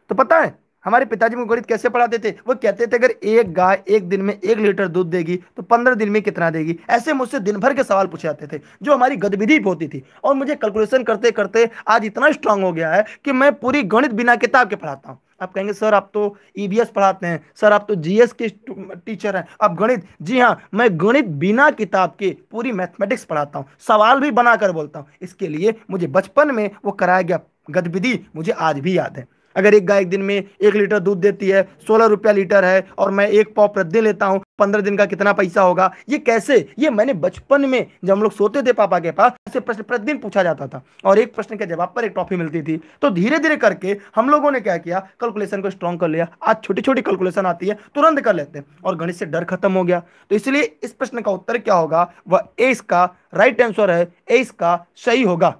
तो पता है हमारे पिताजी को गणित कैसे पढ़ाते थे वो कहते थे अगर एक गाय एक दिन में एक लीटर दूध देगी तो पंद्रह दिन में कितना देगी ऐसे मुझसे दिन भर के सवाल पूछे जाते थे जो हमारी गतिविधि होती थी और मुझे कैलकुलेशन करते करते आज इतना स्ट्रांग हो गया है कि मैं पूरी गणित बिना किताब के पढ़ाता हूँ आप कहेंगे सर आप तो ई e पढ़ाते हैं सर आप तो जी के टीचर हैं आप गणित जी हाँ मैं गणित बिना किताब के पूरी मैथमेटिक्स पढ़ाता हूँ सवाल भी बनाकर बोलता हूँ इसके लिए मुझे बचपन में वो कराया गया गतिविधि मुझे आज भी याद है अगर एक गाय एक दिन में एक लीटर दूध देती है सोलह रुपया लीटर है और मैं एक पाव प्रतिदिन लेता हूँ पंद्रह दिन का कितना पैसा होगा ये कैसे ये मैंने बचपन में जब हम लोग सोते थे पापा के पास ऐसे प्रश्न प्रतिदिन पूछा जाता था और एक प्रश्न के जवाब पर एक ट्रॉफी मिलती थी तो धीरे धीरे करके हम लोगों ने क्या किया कैलकुलेशन को स्ट्रॉन्ग कर लिया आज छोटी छोटी कैलकुलेशन आती है तुरंत कर लेते हैं और गणित से डर खत्म हो गया तो इसलिए इस प्रश्न का उत्तर क्या होगा वह ए इसका राइट आंसर है ए इसका सही होगा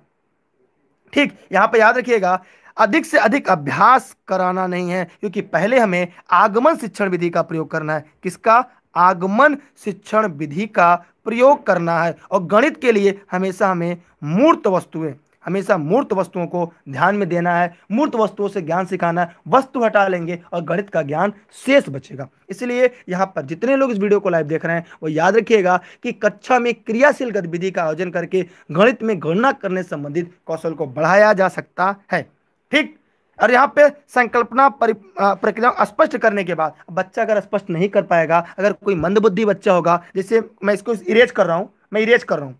ठीक यहाँ पर याद रखिएगा अधिक से अधिक अभ्यास कराना नहीं है क्योंकि पहले हमें आगमन शिक्षण विधि का प्रयोग करना है किसका आगमन शिक्षण विधि का प्रयोग करना है और गणित के लिए हमेशा हमें मूर्त वस्तुएं हमेशा मूर्त वस्तुओं को ध्यान में देना है मूर्त वस्तुओं से ज्ञान सिखाना है वस्तु हटा लेंगे और गणित का ज्ञान शेष बचेगा इसलिए यहाँ पर जितने लोग इस वीडियो को लाइव देख रहे हैं वो याद रखिएगा कि कक्षा में क्रियाशील गतिविधि का आयोजन करके गणित में गणना करने संबंधित कौशल को बढ़ाया जा सकता है ठीक और यहाँ पे संकल्पना प्रक्रिया स्पष्ट करने के बाद बच्चा अगर स्पष्ट नहीं कर पाएगा अगर कोई मंदबुद्धि बच्चा होगा जैसे मैं इसको इरेज कर रहा हूँ मैं इरेज कर रहा हूँ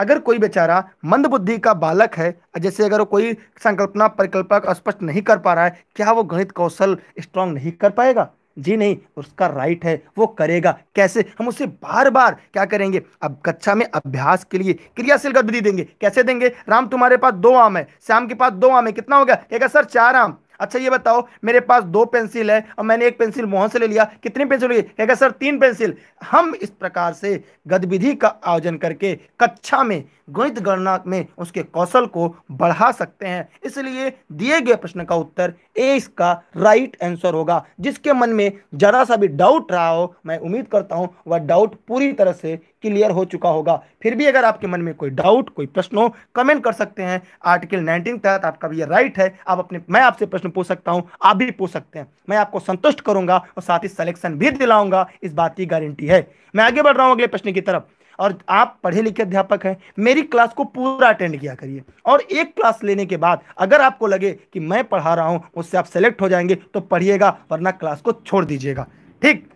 अगर कोई बेचारा मंदबुद्धि का बालक है जैसे अगर वो कोई संकल्पना परिकल्पना स्पष्ट नहीं कर पा रहा है क्या वो गणित कौशल स्ट्रांग नहीं कर पाएगा जी नहीं उसका राइट है वो करेगा कैसे हम उसे बार बार क्या करेंगे अब कक्षा में अभ्यास के लिए क्रियाशील गतिविधि देंगे कैसे देंगे राम तुम्हारे पास दो आम है श्याम के पास दो आम है कितना हो गया एक सर चार आम अच्छा ये बताओ मेरे पास दो पेंसिल है और मैंने एक पेंसिल मोहन से ले लिया कितनी पेंसिल हुई कहेगा सर तीन पेंसिल हम इस प्रकार से गतिविधि का आयोजन करके कक्षा में गणित गणना में उसके कौशल को बढ़ा सकते हैं इसलिए दिए गए प्रश्न का उत्तर ए इसका राइट आंसर होगा जिसके मन में जरा सा भी डाउट रहा हो मैं उम्मीद करता हूँ वह डाउट पूरी तरह से क्लियर हो चुका होगा फिर भी अगर आपके मन में कोई डाउट कोई प्रश्न हो कमेंट कर सकते हैं आर्टिकल 19 के तहत आपका भी ये राइट है आप अपने मैं आपसे प्रश्न पूछ सकता हूँ आप भी पूछ सकते हैं मैं आपको संतुष्ट करूंगा और साथ ही सलेक्शन भी दिलाऊंगा इस बात की गारंटी है मैं आगे बढ़ रहा हूँ अगले प्रश्न की तरफ और आप पढ़े लिखे अध्यापक हैं मेरी क्लास को पूरा अटेंड किया करिए और एक क्लास लेने के बाद अगर आपको लगे कि मैं पढ़ा रहा हूँ उससे आप सेलेक्ट हो जाएंगे तो पढ़िएगा वरना क्लास को छोड़ दीजिएगा ठीक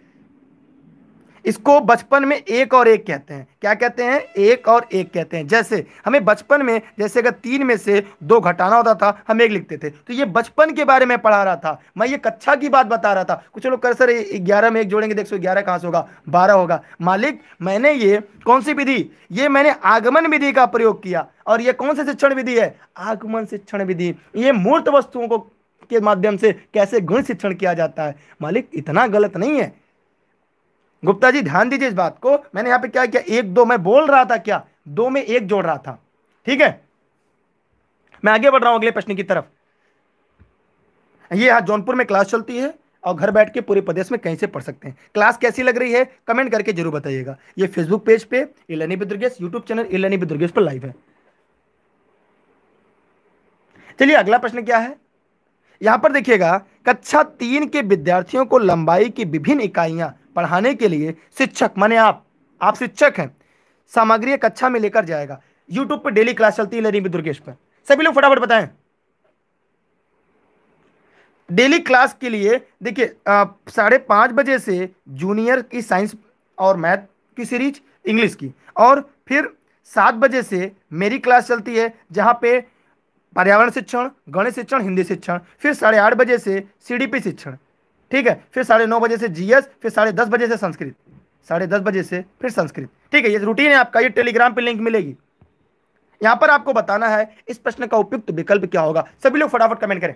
इसको बचपन में एक और एक कहते हैं क्या कहते हैं एक और एक कहते हैं जैसे हमें बचपन में जैसे अगर तीन में से दो घटाना होता था हम एक लिखते थे तो ये बचपन के बारे में पढ़ा रहा था मैं ये कक्षा की बात बता रहा था कुछ लोग कर सर ग्यारह में एक जोड़ेंगे देख सो ग्यारह कहाँ से होगा बारह होगा मालिक मैंने ये कौन सी विधि ये मैंने आगमन विधि का प्रयोग किया और ये कौन सी शिक्षण विधि है आगमन शिक्षण विधि ये मूर्त वस्तुओं को के माध्यम से कैसे गुण शिक्षण किया जाता है मालिक इतना गलत नहीं है गुप्ता जी ध्यान दीजिए इस बात को मैंने यहां पे क्या किया एक दो मैं बोल रहा था क्या दो में एक जोड़ रहा था ठीक है मैं आगे बढ़ रहा हूं अगले प्रश्न की तरफ ये यहां जौनपुर में क्लास चलती है और घर बैठ के पूरे प्रदेश में कहीं से पढ़ सकते हैं क्लास कैसी लग रही है कमेंट करके जरूर बताइएगा ये फेसबुक पेज पे इलानी बिदुर्गेश यूट्यूब चैनल इलानी बिदुर्गेश पर लाइव है चलिए अगला प्रश्न क्या है यहां पर देखिएगा कक्षा तीन के विद्यार्थियों को लंबाई की विभिन्न इकाइयां पढ़ाने के लिए शिक्षक माने आप आप शिक्षक हैं सामग्री एक कक्षा अच्छा में लेकर जाएगा यूट्यूब पर डेली क्लास चलती है लर्निंग दुर्गेश पर सभी लोग फटाफट बताएं डेली क्लास के लिए देखिए साढ़े पाँच बजे से जूनियर की साइंस और मैथ की सीरीज इंग्लिश की और फिर सात बजे से मेरी क्लास चलती है जहाँ पे पर्यावरण शिक्षण गणित शिक्षण हिंदी शिक्षण फिर साढ़े आठ बजे से सी डी पी शिक्षण ठीक है फिर साढ़े नौ बजे से जीएस फिर साढ़े दस बजे से संस्कृत साढ़े दस बजे से फिर संस्कृत ठीक है ये रूटीन है आपका ये टेलीग्राम पे लिंक मिलेगी यहां पर आपको बताना है इस प्रश्न का उपयुक्त विकल्प क्या होगा सभी लोग फटाफट कमेंट करें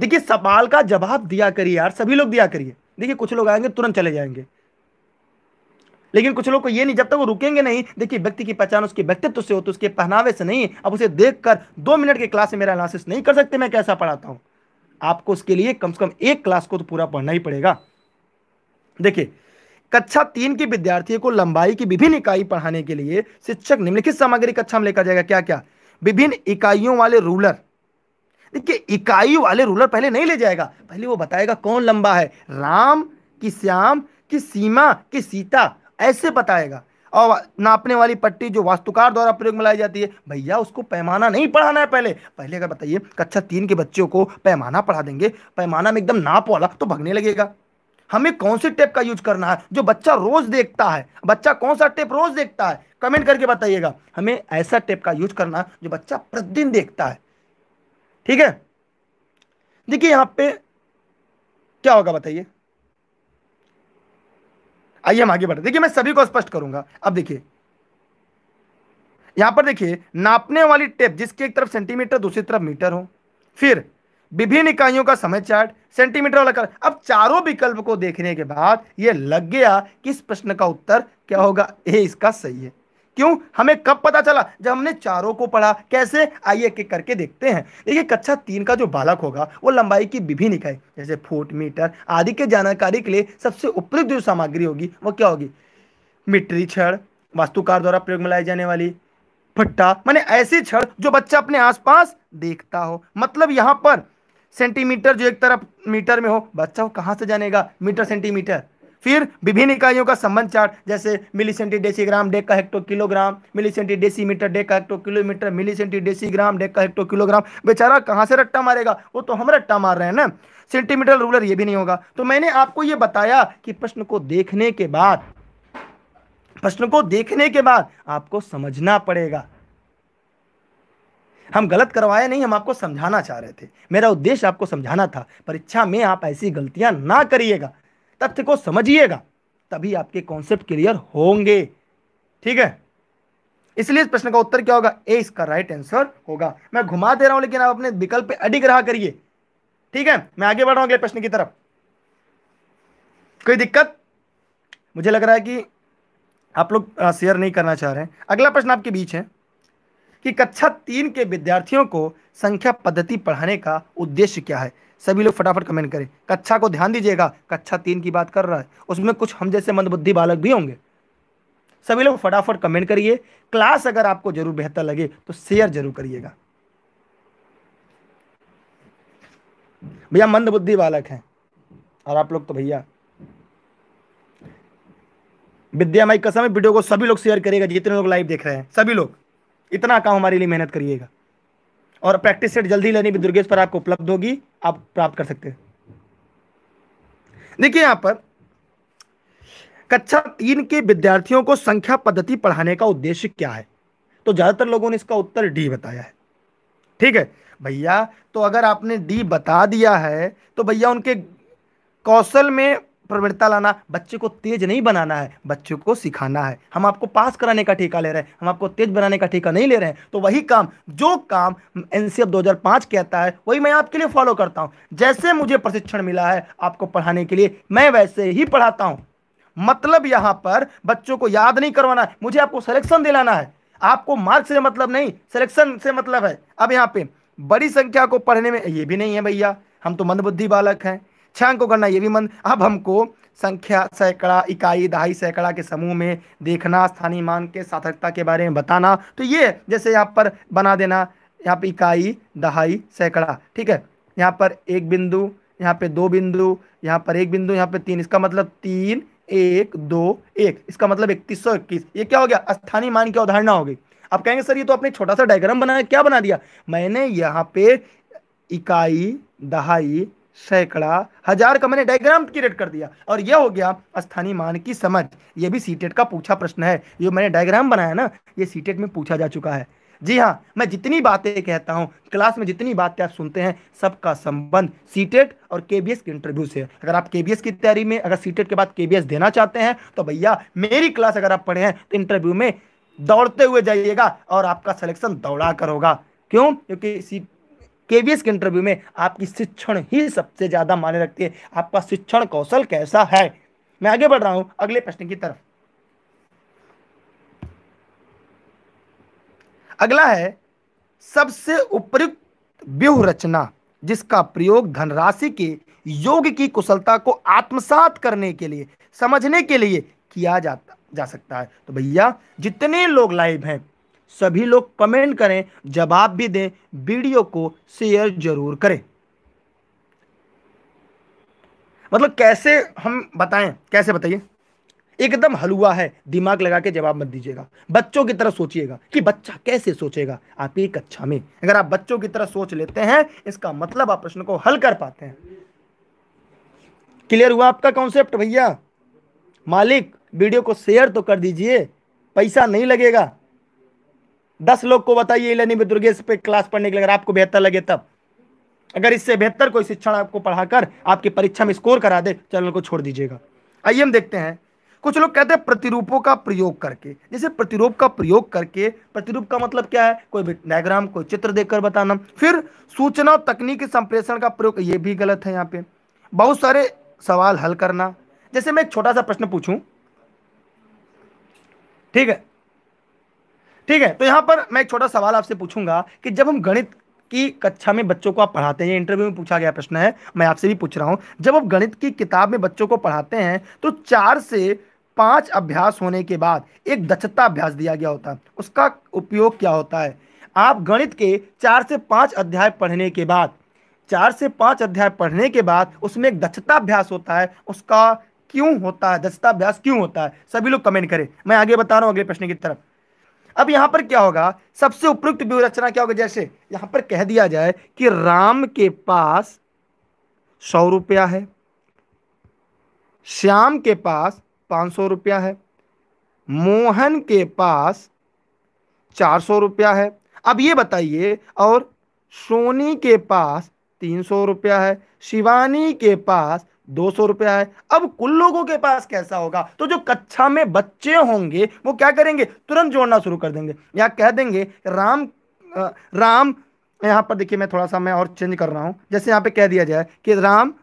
देखिए सवाल का जवाब दिया करिए यार सभी लोग दिया करिए देखिए कुछ लोग आएंगे तुरंत चले जाएंगे लेकिन कुछ लोग को ये नहीं जब तक वो रुकेंगे नहीं देखिए व्यक्ति की पहचान उसके व्यक्तित्व से हो तो उसके पहनावे से नहीं अब उसे देखकर दो मिनट के क्लास में मेरा एनालिसिस नहीं कर सकते मैं कैसा पढ़ाता हूँ आपको उसके लिए कम से कम एक क्लास को तो पूरा पढ़ना ही पड़ेगा देखिए कक्षा तीन के विद्यार्थियों को लंबाई की विभिन्न इकाई पढ़ाने के लिए शिक्षक निम्नलिखित सामग्री कक्षा में लेकर जाएगा क्या क्या विभिन्न इकाइयों वाले रूलर देखिए इकाई वाले रूलर पहले नहीं ले जाएगा पहले वो बताएगा कौन लंबा है राम कि श्याम कि सीमा कि सीता ऐसे बताएगा और नापने वाली पट्टी जो वास्तुकार द्वारा प्रयोग में लाई जाती है भैया उसको पैमाना नहीं पढ़ाना है पहले पहले अगर बताइए कक्षा तीन के बच्चों को पैमाना पढ़ा देंगे पैमाना में एकदम नाप वाला तो भगने लगेगा हमें कौन से टेप का यूज करना है जो बच्चा रोज देखता है बच्चा कौन सा टेप रोज देखता है कमेंट करके बताइएगा हमें ऐसा टेप का यूज करना है जो बच्चा प्रतिदिन देखता है ठीक है देखिए यहाँ पे क्या होगा बताइए आइए हम आगे बढ़ते देखिए मैं सभी को स्पष्ट करूंगा अब देखिए यहां पर देखिए नापने वाली टेप जिसकी एक तरफ सेंटीमीटर दूसरी तरफ मीटर हो फिर विभिन्न इकाइयों का समय चार्ट सेंटीमीटर वाला कर अब चारों विकल्प को देखने के बाद यह लग गया कि इस प्रश्न का उत्तर क्या होगा ए इसका सही है क्यों हमें कब पता चला जब हमने चारों को पढ़ा कैसे आइए एक एक करके देखते हैं देखिए कक्षा तीन का जो बालक होगा वो लंबाई की विभिन्न इकाई जैसे फुट मीटर आदि के जानकारी के लिए सबसे उपयुक्त जो सामग्री होगी वो क्या होगी मिट्टी छड़ वास्तुकार द्वारा प्रयोग में लाई जाने वाली फट्टा माने ऐसी छड़ जो बच्चा अपने आसपास देखता हो मतलब यहाँ पर सेंटीमीटर जो एक तरफ मीटर में हो बच्चा वो कहाँ से जानेगा मीटर सेंटीमीटर फिर विभिन्न इकाइयों का संबंध चार्ट जैसे मिली सेंटी डेसीग्राम का हेक्टो किलोग्राम मिली सेंटी डे का hecto kilometre milli centi decigram का हेक्टो किलोग्राम बेचारा कहाँ से रट्टा मारेगा वो तो हम रट्टा मार रहे हैं ना सेंटीमीटर रूलर ये भी नहीं होगा तो मैंने आपको ये बताया कि प्रश्न को देखने के बाद प्रश्न को देखने के बाद आपको समझना पड़ेगा हम गलत करवाए नहीं हम आपको समझाना चाह रहे थे मेरा उद्देश्य आपको समझाना था परीक्षा में आप ऐसी गलतियां ना करिएगा तथ्य को समझिएगा तभी आपके कॉन्सेप्ट क्लियर होंगे ठीक है इसलिए इस प्रश्न का उत्तर क्या होगा ए इसका राइट आंसर होगा मैं घुमा दे रहा हूं लेकिन आप अपने विकल्प पे अडिग रहा करिए ठीक है मैं आगे बढ़ रहा हूं अगले प्रश्न की तरफ कोई दिक्कत मुझे लग रहा है कि आप लोग शेयर नहीं करना चाह रहे हैं अगला प्रश्न आपके बीच है कि कक्षा तीन के विद्यार्थियों को संख्या पद्धति पढ़ाने का उद्देश्य क्या है सभी लोग फटाफट कमेंट करें कक्षा को ध्यान दीजिएगा कक्षा तीन की बात कर रहा है उसमें कुछ हम जैसे मंदबुद्धि बालक भी होंगे सभी लोग फटाफट कमेंट करिए क्लास अगर आपको जरूर बेहतर लगे तो शेयर जरूर करिएगा भैया मंदबुद्धि बालक हैं और आप लोग तो भैया विद्या माई कसम वीडियो को सभी लोग शेयर करिएगा जितने लोग लाइव देख रहे हैं सभी लोग इतना काम हमारे लिए मेहनत करिएगा और प्रैक्टिस सेट जल्दी लेनी भी दुर्गेश पर आपको उपलब्ध होगी आप प्राप्त कर सकते हैं देखिए यहां पर कक्षा तीन के विद्यार्थियों को संख्या पद्धति पढ़ाने का उद्देश्य क्या है तो ज़्यादातर लोगों ने इसका उत्तर डी बताया है ठीक है भैया तो अगर आपने डी बता दिया है तो भैया उनके कौशल में प्रवृत्ता लाना बच्चे को तेज नहीं बनाना है बच्चे को सिखाना है हम आपको पास कराने का ठेका ले रहे हैं हम आपको तेज बनाने का ठेका नहीं ले रहे हैं तो वही काम जो काम एन सी कहता है वही मैं आपके लिए फॉलो करता हूँ जैसे मुझे प्रशिक्षण मिला है आपको पढ़ाने के लिए मैं वैसे ही पढ़ाता हूँ मतलब यहाँ पर बच्चों को याद नहीं करवाना है मुझे आपको सिलेक्शन दिलाना है आपको मार्क्स से मतलब नहीं सिलेक्शन से मतलब है अब यहाँ पे बड़ी संख्या को पढ़ने में ये भी नहीं है भैया हम तो मंदबुद्धि बालक हैं छह अंकों करना ये भी मन अब हमको संख्या सैकड़ा इकाई दहाई सैकड़ा के समूह में देखना स्थानीय मान के सार्थकता के बारे में बताना तो ये जैसे यहाँ पर बना देना यहाँ पर इकाई दहाई सैकड़ा ठीक है यहाँ पर एक बिंदु यहाँ पे दो बिंदु यहाँ पर एक बिंदु यहाँ पे तीन इसका मतलब तीन एक दो एक इसका मतलब इकतीस सौ इक्कीस ये क्या हो गया स्थानीय मान की अवधारणा हो गई आप कहेंगे सर ये तो अपने छोटा सा डायग्राम बनाया क्या बना दिया मैंने यहाँ पे इकाई दहाई सैकड़ा हजार का मैंने डायग्राम क्रिएट कर दिया और यह हो गया स्थानीय मान की समझ ये भी सीटेट e का पूछा प्रश्न है जो मैंने डायग्राम बनाया ना ये सीटेट e में पूछा जा चुका है जी हाँ मैं जितनी बातें कहता हूँ क्लास में जितनी बातें आप सुनते हैं सबका संबंध सीटेट e और केबीएस के इंटरव्यू से अगर आप केबीएस की तैयारी में अगर सीटेट के बाद केबीएस देना चाहते हैं तो भैया मेरी क्लास अगर आप पढ़े हैं तो इंटरव्यू में दौड़ते हुए जाइएगा और आपका सिलेक्शन दौड़ा कर होगा क्यों क्योंकि सी केवीएस के इंटरव्यू में आपकी शिक्षण ही सबसे ज़्यादा माने रखती है आपका शिक्षण कौशल कैसा है मैं आगे बढ़ रहा हूं अगले प्रश्न की तरफ अगला है सबसे उपयुक्त व्यूह रचना जिसका प्रयोग धनराशि के योग की कुशलता को आत्मसात करने के लिए समझने के लिए किया जाता जा सकता है तो भैया जितने लोग लाइव हैं सभी लोग कमेंट करें जवाब भी दें वीडियो को शेयर जरूर करें मतलब कैसे हम बताएं कैसे बताइए एकदम हलुआ है दिमाग लगा के जवाब मत दीजिएगा बच्चों की तरह सोचिएगा कि बच्चा कैसे सोचेगा आप एक कक्षा अच्छा में अगर आप बच्चों की तरह सोच लेते हैं इसका मतलब आप प्रश्न को हल कर पाते हैं क्लियर हुआ आपका कॉन्सेप्ट भैया मालिक वीडियो को शेयर तो कर दीजिए पैसा नहीं लगेगा दस लोग को बताइए इलानी दुर्गेश पे क्लास पढ़ने के लिए अगर आपको बेहतर लगे तब अगर इससे बेहतर कोई शिक्षण आपको पढ़ाकर आपकी परीक्षा में स्कोर करा दे चैनल को छोड़ दीजिएगा आइए हम देखते हैं कुछ लोग कहते हैं प्रतिरूपों का प्रयोग करके जैसे प्रतिरूप का प्रयोग करके प्रतिरूप का मतलब क्या है कोई भी डायग्राम कोई चित्र देखकर बताना फिर सूचना और तकनीकी संप्रेषण का प्रयोग ये भी गलत है यहाँ पे बहुत सारे सवाल हल करना जैसे मैं एक छोटा सा प्रश्न पूछूं ठीक है ठीक है तो यहाँ पर मैं एक छोटा सवाल आपसे पूछूंगा कि जब हम गणित की कक्षा में बच्चों को आप पढ़ाते हैं इंटरव्यू में पूछा गया प्रश्न है मैं आपसे भी पूछ रहा हूँ जब आप गणित की किताब में बच्चों को पढ़ाते हैं तो चार से पांच अभ्यास होने के बाद एक दक्षता अभ्यास दिया गया होता है उसका उपयोग क्या होता है आप गणित के चार से पाँच अध्याय पढ़ने के बाद चार से पाँच अध्याय पढ़ने के बाद उसमें एक दक्षता अभ्यास होता है उसका क्यों होता है दक्षता अभ्यास क्यों होता है सभी लोग कमेंट करें मैं आगे बता रहा हूँ अगले प्रश्न की तरफ अब यहां पर क्या होगा सबसे उपयुक्त व्यू रचना क्या होगा जैसे यहां पर कह दिया जाए कि राम के पास सौ रुपया है श्याम के पास पांच सौ रुपया है मोहन के पास चार सौ रुपया है अब ये बताइए और सोनी के पास तीन सौ रुपया है शिवानी के पास दो सौ रुपया है अब कुल लोगों के पास कैसा होगा तो जो कक्षा में बच्चे होंगे वो क्या करेंगे तुरंत जोड़ना शुरू कर देंगे या कह देंगे राम राम यहाँ पर देखिए मैं थोड़ा सा मैं और चेंज कर रहा हूँ जैसे यहाँ पे कह दिया जाए कि राम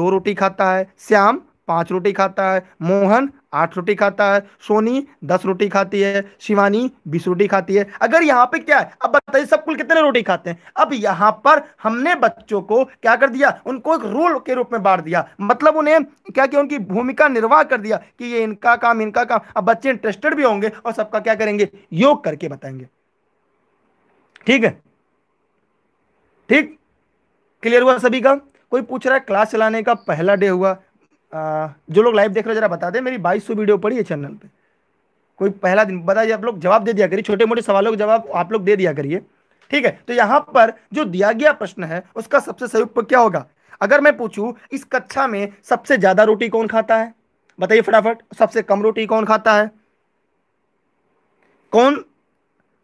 दो रोटी खाता है श्याम पांच रोटी खाता है मोहन आठ रोटी खाता है सोनी दस रोटी खाती है शिवानी बीस रोटी खाती है अगर यहाँ पे क्या है अब बताइए सब कुल कितने रोटी खाते हैं अब यहाँ पर हमने बच्चों को क्या कर दिया उनको एक रोल के रूप में बांट दिया मतलब उन्हें क्या किया उनकी भूमिका निर्वाह कर दिया कि ये इनका काम इनका काम अब बच्चे इंटरेस्टेड भी होंगे और सबका क्या करेंगे योग करके बताएंगे ठीक है ठीक क्लियर हुआ सभी का कोई पूछ रहा है क्लास चलाने का पहला डे हुआ जो लोग लाइव देख रहे हो जरा बता दें मेरी बाईस सौ वीडियो पड़ी है चैनल पे कोई पहला दिन बताइए आप लोग जवाब दे दिया करिए छोटे मोटे सवालों का जवाब आप लोग दे दिया करिए ठीक है तो यहाँ पर जो दिया गया प्रश्न है उसका सबसे सही उपयोग क्या होगा अगर मैं पूछूं इस कक्षा में सबसे ज्यादा रोटी कौन खाता है बताइए फटाफट सबसे कम रोटी कौन खाता है कौन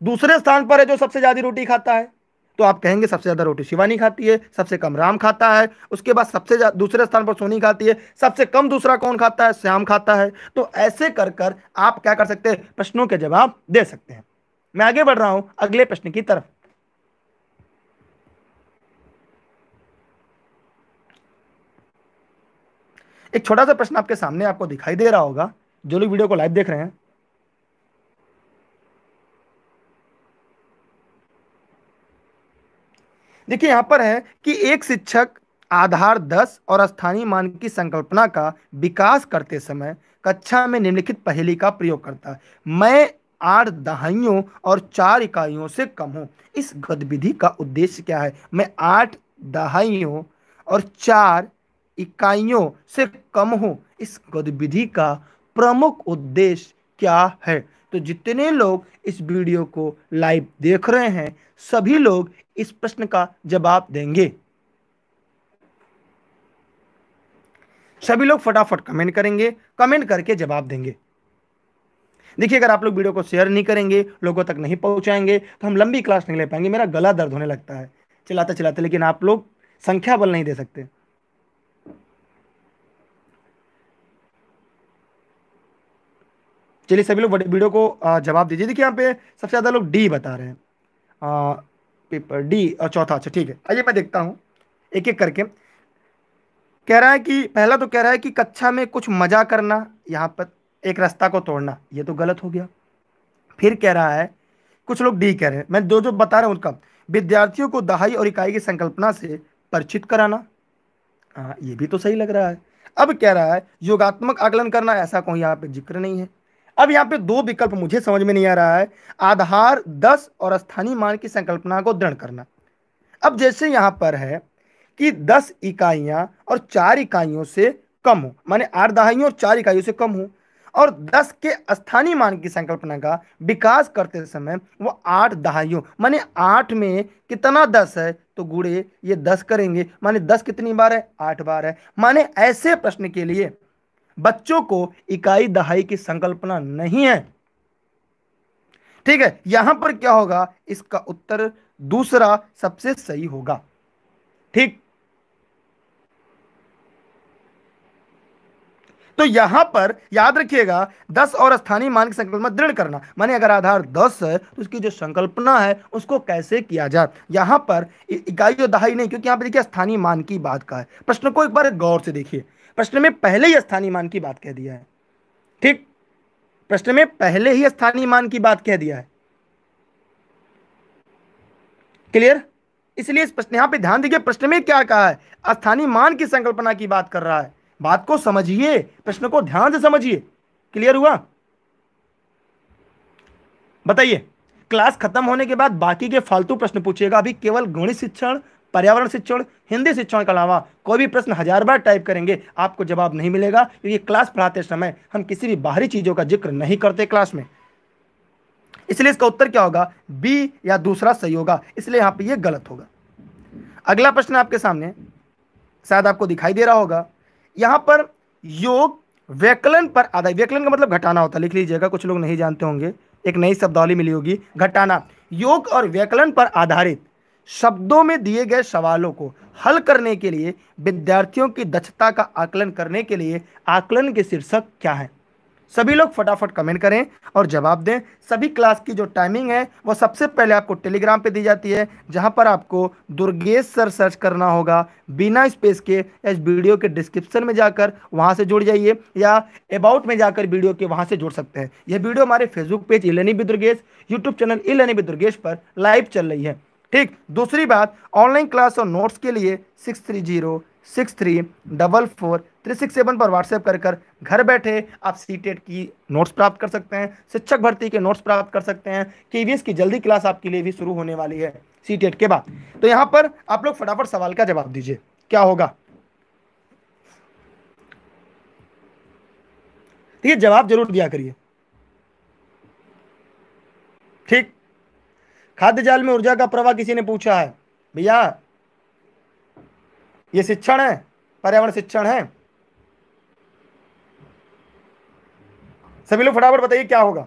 दूसरे स्थान पर है जो सबसे ज्यादा रोटी खाता है तो आप कहेंगे सबसे ज़्यादा रोटी शिवानी खाती है सबसे कम राम खाता है उसके बाद सबसे दूसरे स्थान पर सोनी खाती है सबसे कम दूसरा कौन खाता है श्याम खाता है तो ऐसे कर कर आप क्या कर सकते हैं प्रश्नों के जवाब दे सकते हैं मैं आगे बढ़ रहा हूं अगले प्रश्न की तरफ एक छोटा सा प्रश्न आपके सामने आपको दिखाई दे रहा होगा जो लोग वीडियो को लाइव देख रहे हैं देखिए यहाँ पर है कि एक शिक्षक आधार दस और स्थानीय मान की संकल्पना का विकास करते समय कक्षा में निम्नलिखित पहेली का प्रयोग करता है मैं आठ दहाइयों और चार इकाइयों से कम हूँ इस गतिविधि का उद्देश्य क्या है मैं आठ दहाइयों और चार इकाइयों से कम हूँ इस गतिविधि का प्रमुख उद्देश्य क्या है तो जितने लोग इस वीडियो को लाइव देख रहे हैं सभी लोग इस प्रश्न का जवाब देंगे सभी लोग फटाफट कमेंट करेंगे कमेंट करके जवाब देंगे देखिए अगर आप लोग वीडियो को शेयर नहीं करेंगे लोगों तक नहीं पहुंचाएंगे तो हम लंबी क्लास नहीं ले पाएंगे मेरा गला दर्द होने लगता है चलाते चलाते लेकिन आप लोग संख्या बल नहीं दे सकते चलिए सभी लोग वीडियो को जवाब दीजिए देखिए यहाँ पे सबसे ज़्यादा लोग डी बता रहे हैं पेपर डी और चौथा अच्छा ठीक है आइए मैं देखता हूँ एक एक करके कह रहा है कि पहला तो कह रहा है कि कक्षा में कुछ मजा करना यहाँ पर एक रास्ता को तोड़ना ये तो गलत हो गया फिर कह रहा है कुछ लोग डी कह रहे हैं मैं जो जो बता रहा हूँ उनका विद्यार्थियों को दहाई और इकाई की संकल्पना से परिचित कराना हाँ ये भी तो सही लग रहा है अब कह रहा है योगात्मक आकलन करना ऐसा कोई यहाँ पे जिक्र नहीं है अब यहाँ पे दो विकल्प मुझे समझ में नहीं आ रहा है आधार दस और स्थानीय मान की संकल्पना को दृढ़ करना अब जैसे यहाँ पर है कि दस इकाइयाँ और चार इकाइयों से कम हो माने आठ दहाइयों और चार इकाइयों से कम हो और दस के स्थानीय मान की संकल्पना का विकास करते समय वो आठ दहाइयों माने आठ में कितना दस है तो गुड़े ये दस करेंगे माने दस कितनी बार है आठ बार है माने ऐसे प्रश्न के लिए बच्चों को इकाई दहाई की संकल्पना नहीं है ठीक है यहां पर क्या होगा इसका उत्तर दूसरा सबसे सही होगा ठीक तो यहां पर याद रखिएगा दस और स्थानीय मान की संकल्पना दृढ़ करना माने अगर आधार दस है तो उसकी जो संकल्पना है उसको कैसे किया जाए यहां पर इकाई और दहाई नहीं क्योंकि यहां पर देखिए स्थानीय मान की बात का है प्रश्न को एक बार गौर से देखिए प्रश्न में पहले ही स्थानीय मान की बात कह दिया है ठीक प्रश्न में पहले ही स्थानीय मान की बात कह दिया है क्लियर इसलिए इस प्रश्न यहां पे ध्यान दीजिए प्रश्न में क्या कहा है स्थानीय मान की संकल्पना की बात कर रहा है बात को समझिए प्रश्न को ध्यान से समझिए क्लियर हुआ बताइए क्लास खत्म होने के बाद बाकी के फालतू प्रश्न पूछिएगा अभी केवल गणित शिक्षण पर्यावरण शिक्षण हिंदी शिक्षण के अलावा कोई भी प्रश्न हजार बार टाइप करेंगे आपको जवाब नहीं मिलेगा क्योंकि क्लास पढ़ाते समय हम किसी भी बाहरी चीज़ों का जिक्र नहीं करते क्लास में इसलिए इसका उत्तर क्या होगा बी या दूसरा सही होगा इसलिए यहाँ पर यह गलत होगा अगला प्रश्न आपके सामने शायद आपको दिखाई दे रहा होगा यहाँ पर योग व्यकलन पर आधा व्यकलन का मतलब घटाना होता है लिख लीजिएगा कुछ लोग नहीं जानते होंगे एक नई शब्दावली मिली होगी घटाना योग और व्यकलन पर आधारित शब्दों में दिए गए सवालों को हल करने के लिए विद्यार्थियों की दक्षता का आकलन करने के लिए आकलन के शीर्षक क्या है सभी लोग फटाफट कमेंट करें और जवाब दें सभी क्लास की जो टाइमिंग है वो सबसे पहले आपको टेलीग्राम पे दी जाती है जहां पर आपको दुर्गेश सर सर्च करना होगा बिना स्पेस के इस वीडियो के डिस्क्रिप्शन में जाकर वहां से जुड़ जाइए या अबाउट में जाकर वीडियो के वहां से जुड़ सकते हैं यह वीडियो हमारे Facebook page e learning by Durgesh YouTube channel e learning by Durgesh पर लाइव चल रही है ठीक दूसरी बात ऑनलाइन क्लास और नोट्स के लिए six three zero six three double four three six seven पर व्हाट्सएप कर कर घर बैठे आप सी टेट e की नोट्स प्राप्त कर सकते हैं शिक्षक भर्ती के नोट्स प्राप्त कर सकते हैं के की जल्दी क्लास आपके लिए भी शुरू होने वाली है सी टेट e के बाद तो यहाँ पर आप लोग फटाफट सवाल का जवाब दीजिए क्या होगा ठीक है जवाब जरूर दिया करिए ठीक खाद्य जाल में ऊर्जा का प्रवाह किसी ने पूछा है भैया ये शिक्षण है पर्यावरण शिक्षण है सभी लोग फटाफट बताइए क्या होगा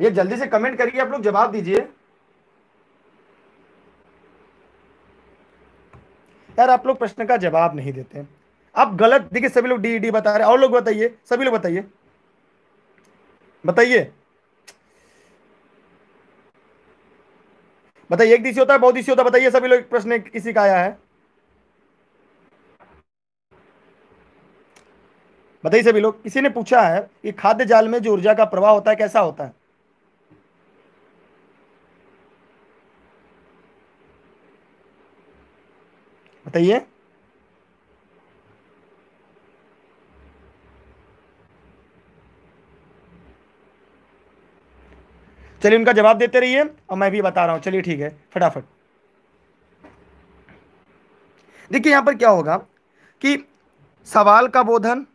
ये जल्दी से कमेंट करिए आप लोग जवाब दीजिए यार आप लोग प्रश्न का जवाब नहीं देते आप गलत देखिए सभी लोग डी डी e बता रहे और लोग बताइए सभी लोग बताइए बताइए बताइए एक दिशी होता है बहुत दिशी होता है बताइए सभी लोग प्रश्न किसी का आया है बताइए सभी लोग किसी ने पूछा है कि खाद्य जाल में जो ऊर्जा का प्रवाह होता है कैसा होता है बताइए चलिए उनका जवाब देते रहिए और मैं भी बता रहा हूँ चलिए ठीक है फटाफट देखिए यहाँ पर क्या होगा कि सवाल का बोधन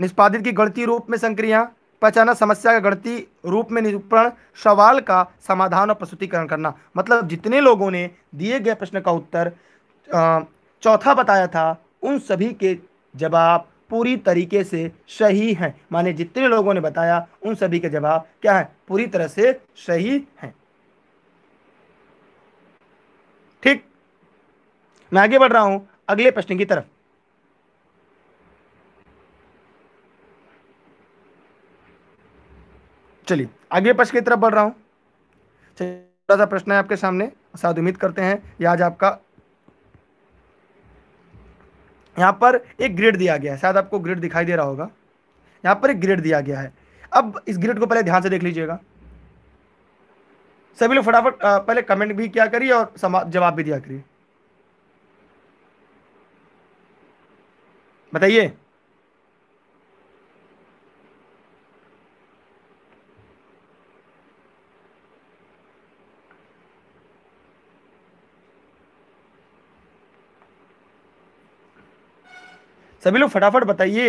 निष्पादित की गणती रूप में संक्रिया पहचाना समस्या का गणती रूप में निरूपण सवाल का समाधान और प्रस्तुतिकरण करना मतलब जितने लोगों ने दिए गए प्रश्न का उत्तर चौथा बताया था उन सभी के जवाब पूरी तरीके से सही हैं माने जितने लोगों ने बताया उन सभी के जवाब क्या हैं पूरी तरह से सही हैं ठीक मैं आगे बढ़ रहा हूं अगले प्रश्न की तरफ चलिए अगले प्रश्न की तरफ बढ़ रहा हूं थोड़ा सा प्रश्न है आपके सामने साथ उम्मीद करते हैं यह आज आपका यहाँ पर एक ग्रेड दिया गया है शायद आपको ग्रेड दिखाई दे रहा होगा यहाँ पर एक ग्रेड दिया गया है अब इस ग्रेड को पहले ध्यान से देख लीजिएगा सभी लोग फटाफट पहले कमेंट भी किया करिए और जवाब भी दिया करिए बताइए सभी लोग फटाफट बताइए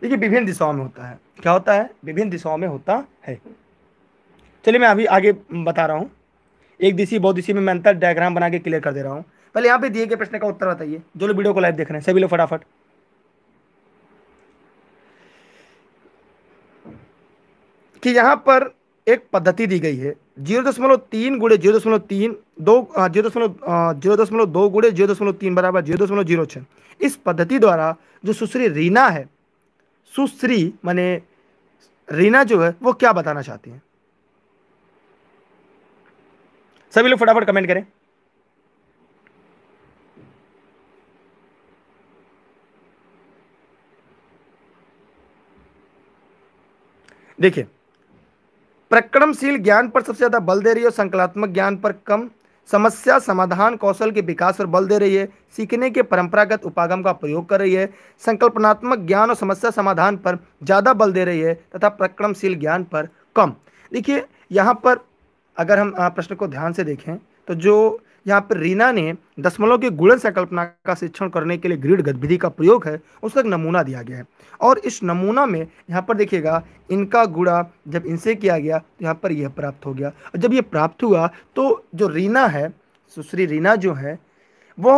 देखिए विभिन्न दिशाओं में होता है क्या होता है विभिन्न दिशाओं में होता है चलिए मैं अभी आगे बता रहा हूँ एक दिशी दिशी में मैं अंतर डायग्राम बना के क्लियर कर दे रहा हूँ पहले यहाँ पे दिए गए प्रश्न का उत्तर बताइए जो लोग वीडियो को लाइव देख रहे हैं सभी लोग फटाफट कि यहाँ पर एक पद्धति दी गई है जीरो दशमलव तीन गुड़े जीरो दशमलव तीन दो जीरो दशमलव जीरो दशमलव दो गुड़े जीरो दशमलव तीन बराबर जीरो दशमलव जीरो छः इस पद्धति द्वारा जो सुश्री रीना है सुश्री माने रीना जो है वो क्या बताना चाहती हैं सभी लोग फटाफट कमेंट करें देखिए प्रकरणशील ज्ञान पर सबसे ज़्यादा बल दे रही है और संकलात्मक ज्ञान पर कम समस्या समाधान कौशल के विकास पर बल दे रही है सीखने के परंपरागत उपागम का प्रयोग कर रही है संकल्पनात्मक ज्ञान और समस्या समाधान पर ज़्यादा बल दे रही है तथा प्रक्रमशील ज्ञान पर कम देखिए यहाँ पर अगर हम प्रश्न को ध्यान से देखें तो जो यहाँ पर रीना ने दशमलव के गुणन संकल्पना का शिक्षण करने के लिए ग्रिड गतिविधि का प्रयोग है उसका एक नमूना दिया गया है और इस नमूना में यहाँ पर देखिएगा इनका गुणा जब इनसे किया गया तो यहाँ पर यह प्राप्त हो गया और जब यह प्राप्त हुआ तो जो रीना है सुश्री रीना जो है वो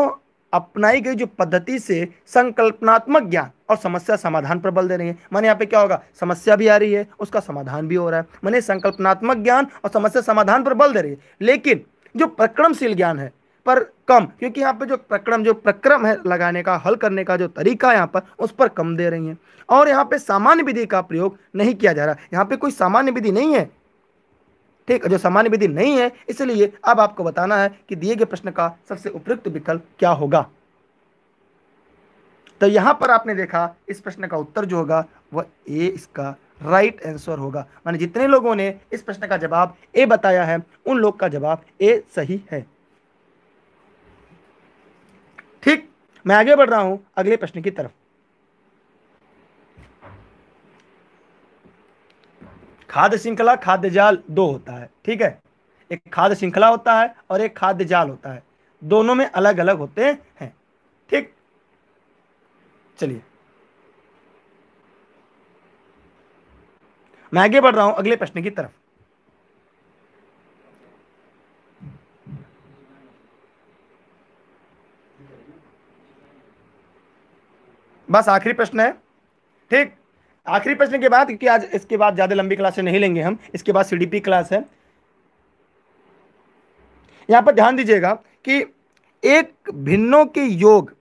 अपनाई गई जो पद्धति से संकल्पनात्मक ज्ञान और समस्या समाधान पर बल दे रही है माने यहाँ पे क्या होगा समस्या भी आ रही है उसका समाधान भी हो रहा है माने संकल्पनात्मक ज्ञान और समस्या समाधान पर बल दे रही है लेकिन जो प्रक्रमशील ज्ञान है पर कम क्योंकि यहाँ पे जो प्रक्रम जो प्रक्रम है लगाने का हल करने का जो तरीका यहाँ पर उस पर कम दे रही हैं और यहाँ पे सामान्य विधि का प्रयोग नहीं किया जा रहा यहाँ पे कोई सामान्य विधि नहीं है ठीक जो सामान्य विधि नहीं है इसलिए अब आपको बताना है कि दिए गए प्रश्न का सबसे उपयुक्त विकल्प क्या होगा तो यहां पर आपने देखा इस प्रश्न का उत्तर जो होगा वह ए इसका राइट आंसर होगा माने जितने लोगों ने इस प्रश्न का जवाब ए बताया है उन लोग का जवाब ए सही है ठीक मैं आगे बढ़ रहा हूं अगले प्रश्न की तरफ खाद्य श्रृंखला खाद्य जाल दो होता है ठीक है एक खाद्य श्रृंखला होता है और एक खाद्य जाल होता है दोनों में अलग अलग होते हैं ठीक चलिए मैं आगे बढ़ रहा हूं अगले प्रश्न की तरफ बस आखिरी प्रश्न है ठीक आखिरी प्रश्न के बाद क्योंकि आज इसके बाद ज़्यादा लंबी क्लासें नहीं लेंगे हम इसके बाद सीडीपी क्लास है यहां पर ध्यान दीजिएगा कि एक भिन्नों के योग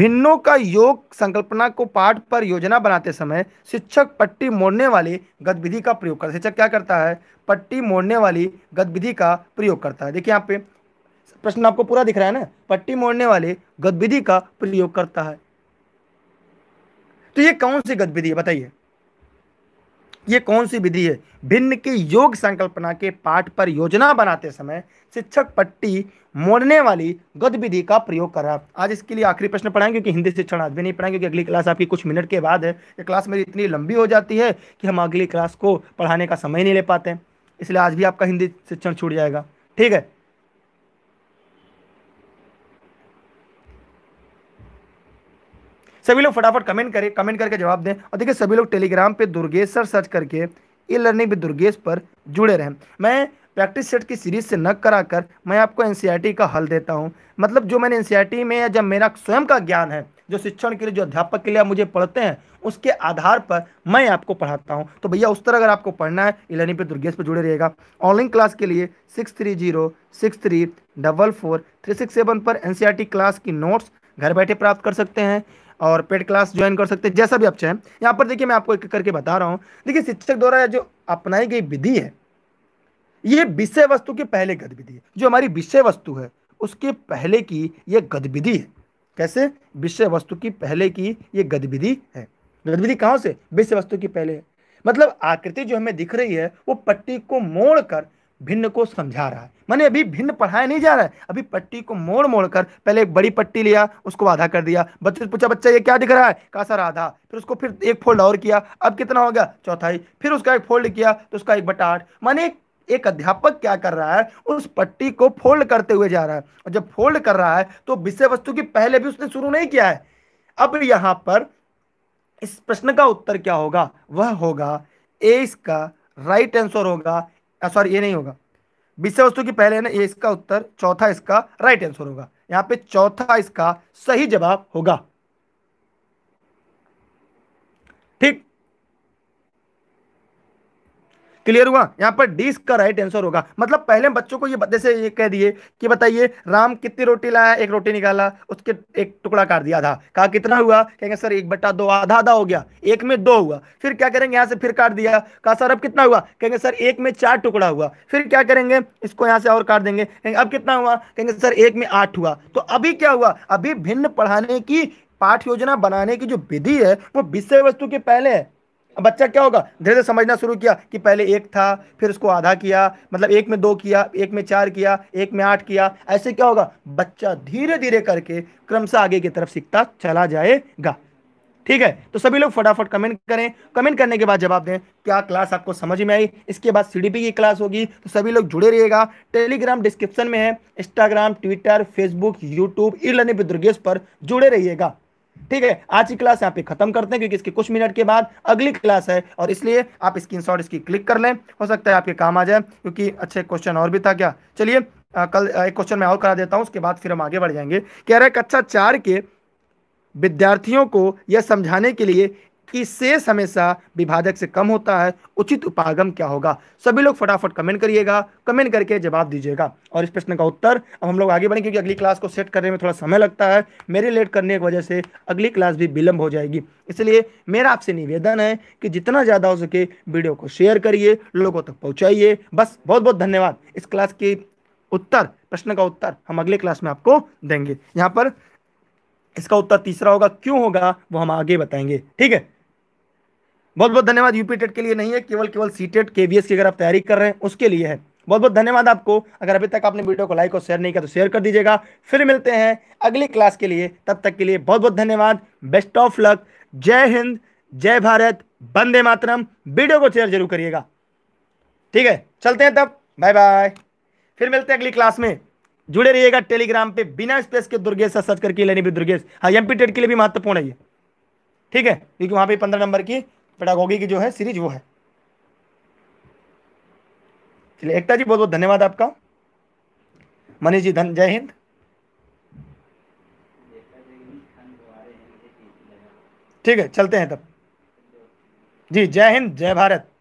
भिन्नों का योग संकल्पना को पाठ पर योजना बनाते समय शिक्षक पट्टी मोड़ने वाली गतिविधि का प्रयोग करता है शिक्षक क्या करता है पट्टी मोड़ने वाली गतिविधि का प्रयोग करता है देखिए यहाँ पे प्रश्न आपको पूरा दिख रहा है ना पट्टी मोड़ने वाले गतिविधि का प्रयोग करता है तो ये कौन सी गतिविधि है बताइए ये कौन सी विधि है भिन्न की योग संकल्पना के पाठ पर योजना बनाते समय शिक्षक पट्टी मोड़ने वाली गतिविधि का प्रयोग कर रहा है आज इसके लिए आखिरी प्रश्न पढ़ाएंगे क्योंकि हिंदी शिक्षण आज भी नहीं पढ़ाएंगे क्योंकि अगली क्लास आपकी कुछ मिनट के बाद है ये क्लास मेरी इतनी लंबी हो जाती है कि हम अगली क्लास को पढ़ाने का समय नहीं ले पाते इसलिए आज भी आपका हिंदी शिक्षण छूट जाएगा ठीक है सभी लोग फटाफट कमेंट करें कमेंट करके जवाब दें और देखिए सभी लोग टेलीग्राम पे दुर्गेश सर सर्च करके ई लर्निंग भी दुर्गेश पर जुड़े रहें मैं प्रैक्टिस सेट की सीरीज से न करा कर मैं आपको एन e का हल देता हूँ मतलब जो मैंने एन e में या जब मेरा स्वयं का ज्ञान है जो शिक्षण के लिए जो अध्यापक के लिए मुझे पढ़ते हैं उसके आधार पर मैं आपको पढ़ाता हूँ तो भैया उस तरह अगर आपको पढ़ना है इलेनी पे दुर्गेश पर जुड़े रहेगा ऑनलाइन क्लास के लिए six three zero six three double four three six seven पर एन क्लास e की नोट्स घर बैठे प्राप्त कर सकते हैं और पेड क्लास ज्वाइन कर सकते हैं जैसा भी आप चाहें यहाँ पर देखिए मैं आपको एक करके बता रहा हूँ देखिए शिक्षक द्वारा जो अपनाई गई विधि है ये विषय वस्तु की पहले गतिविधि है जो हमारी विषय वस्तु है उसके पहले की ये गतिविधि है कैसे विषय वस्तु की पहले की ये गतिविधि है गतिविधि कहाँ से विषय वस्तु की पहले है मतलब आकृति जो हमें दिख रही है वो पट्टी को मोड़ कर भिन्न को समझा रहा है मैंने अभी भिन्न पढ़ाया नहीं जा रहा है अभी पट्टी को मोड़ मोड़ कर पहले एक बड़ी पट्टी लिया उसको आधा कर दिया बच्चे पूछा बच्चा ये क्या दिख रहा है कहा सर आधा फिर उसको फिर एक फोल्ड और किया अब कितना हो गया चौथाई फिर उसका एक फोल्ड किया तो उसका एक बटा आठ मैंने एक अध्यापक क्या कर रहा है उस पट्टी को फोल्ड करते हुए जा रहा है और जब फोल्ड कर रहा है तो विषय वस्तु की पहले भी उसने शुरू नहीं किया है अब यहां पर इस प्रश्न का उत्तर क्या होगा वह होगा ए इसका राइट आंसर होगा सॉरी ये नहीं होगा विषय वस्तु की पहले है ना ये इसका उत्तर चौथा इसका राइट आंसर होगा यहाँ पे चौथा इसका सही जवाब होगा ठीक क्लियर हुआ यहाँ पर डिश का राइट आंसर होगा मतलब पहले बच्चों को ये जैसे ये कह दिए कि बताइए राम कितनी रोटी लाया एक रोटी निकाला उसके एक टुकड़ा काट दिया आधा कहा कितना हुआ कहेंगे सर एक बट्टा दो आधा आधा हो गया एक में दो हुआ फिर क्या करेंगे यहाँ से फिर काट दिया कहा सर अब कितना हुआ कहेंगे सर एक में चार टुकड़ा हुआ फिर क्या करेंगे इसको यहाँ से और काट देंगे कहेंगे अब कितना हुआ कहेंगे सर एक में आठ हुआ तो अभी क्या हुआ अभी भिन्न पढ़ाने की पाठ योजना बनाने की जो विधि है वो विषय वस्तु के पहले है बच्चा क्या होगा धीरे धीरे समझना शुरू किया कि पहले एक था फिर उसको आधा किया मतलब एक में दो किया एक में चार किया एक में आठ किया ऐसे क्या होगा बच्चा धीरे धीरे करके क्रमशः आगे की तरफ सीखता चला जाएगा ठीक है तो सभी लोग फटाफट कमेंट करें कमेंट करने के बाद जवाब दें क्या क्लास आपको समझ में आई इसके बाद सीडीपी की क्लास होगी तो सभी लोग जुड़े रहिएगा टेलीग्राम डिस्क्रिप्शन में है Instagram Twitter Facebook YouTube e learning with Durgesh पर जुड़े रहिएगा ठीक है आज की क्लास यहाँ पे खत्म करते हैं क्योंकि इसके कुछ मिनट के बाद अगली क्लास है और इसलिए आप शॉट इसकी क्लिक कर लें हो सकता है आपके काम आ जाए क्योंकि अच्छे क्वेश्चन और भी था क्या चलिए कल एक क्वेश्चन मैं और करा देता हूँ उसके बाद फिर हम आगे बढ़ जाएंगे कह रहे कक्षा चार के विद्यार्थियों को यह समझाने के लिए कि शेष हमेशा विभाजक से कम होता है उचित उपागम क्या होगा सभी लोग फटाफट कमेंट करिएगा कमेंट करके जवाब दीजिएगा और इस प्रश्न का उत्तर अब हम लोग आगे बढ़ेंगे क्योंकि अगली क्लास को सेट करने में थोड़ा समय लगता है मेरे लेट करने की वजह से अगली क्लास भी विलंब हो जाएगी इसलिए मेरा आपसे निवेदन है कि जितना ज़्यादा हो सके वीडियो को शेयर करिए लोगों तक पहुँचाइए बस बहुत बहुत धन्यवाद इस क्लास की उत्तर प्रश्न का उत्तर हम अगले क्लास में आपको देंगे यहाँ पर इसका उत्तर तीसरा होगा क्यों होगा वो हम आगे बताएंगे ठीक है बहुत बहुत धन्यवाद यूपी टेट के लिए नहीं है केवल केवल सी टेट केवीएस की अगर आप तैयारी कर रहे हैं उसके लिए है बहुत बहुत धन्यवाद आपको अगर अभी तक आपने वीडियो को लाइक और शेयर नहीं किया तो शेयर कर दीजिएगा फिर मिलते हैं अगली क्लास के लिए तब तक के लिए बहुत बहुत धन्यवाद बेस्ट ऑफ लक जय हिंद जय भारत बंदे मातरम वीडियो को शेयर जरूर करिएगा ठीक है चलते हैं तब बाय बाय फिर मिलते हैं अगली क्लास में जुड़े रहिएगा टेलीग्राम पे बिना स्पेस के दुर्गेश सर्च करके लेने भी दुर्गेश हाँ एमपी टेट के लिए भी महत्वपूर्ण है ये ठीक है क्योंकि वहां पे पंद्रह नंबर की पेडागोगी की जो है सीरीज वो है चलिए एकता जी बहुत बहुत धन्यवाद आपका मनीष जी धन जय हिंद ठीक है चलते हैं तब जी जय हिंद जय भारत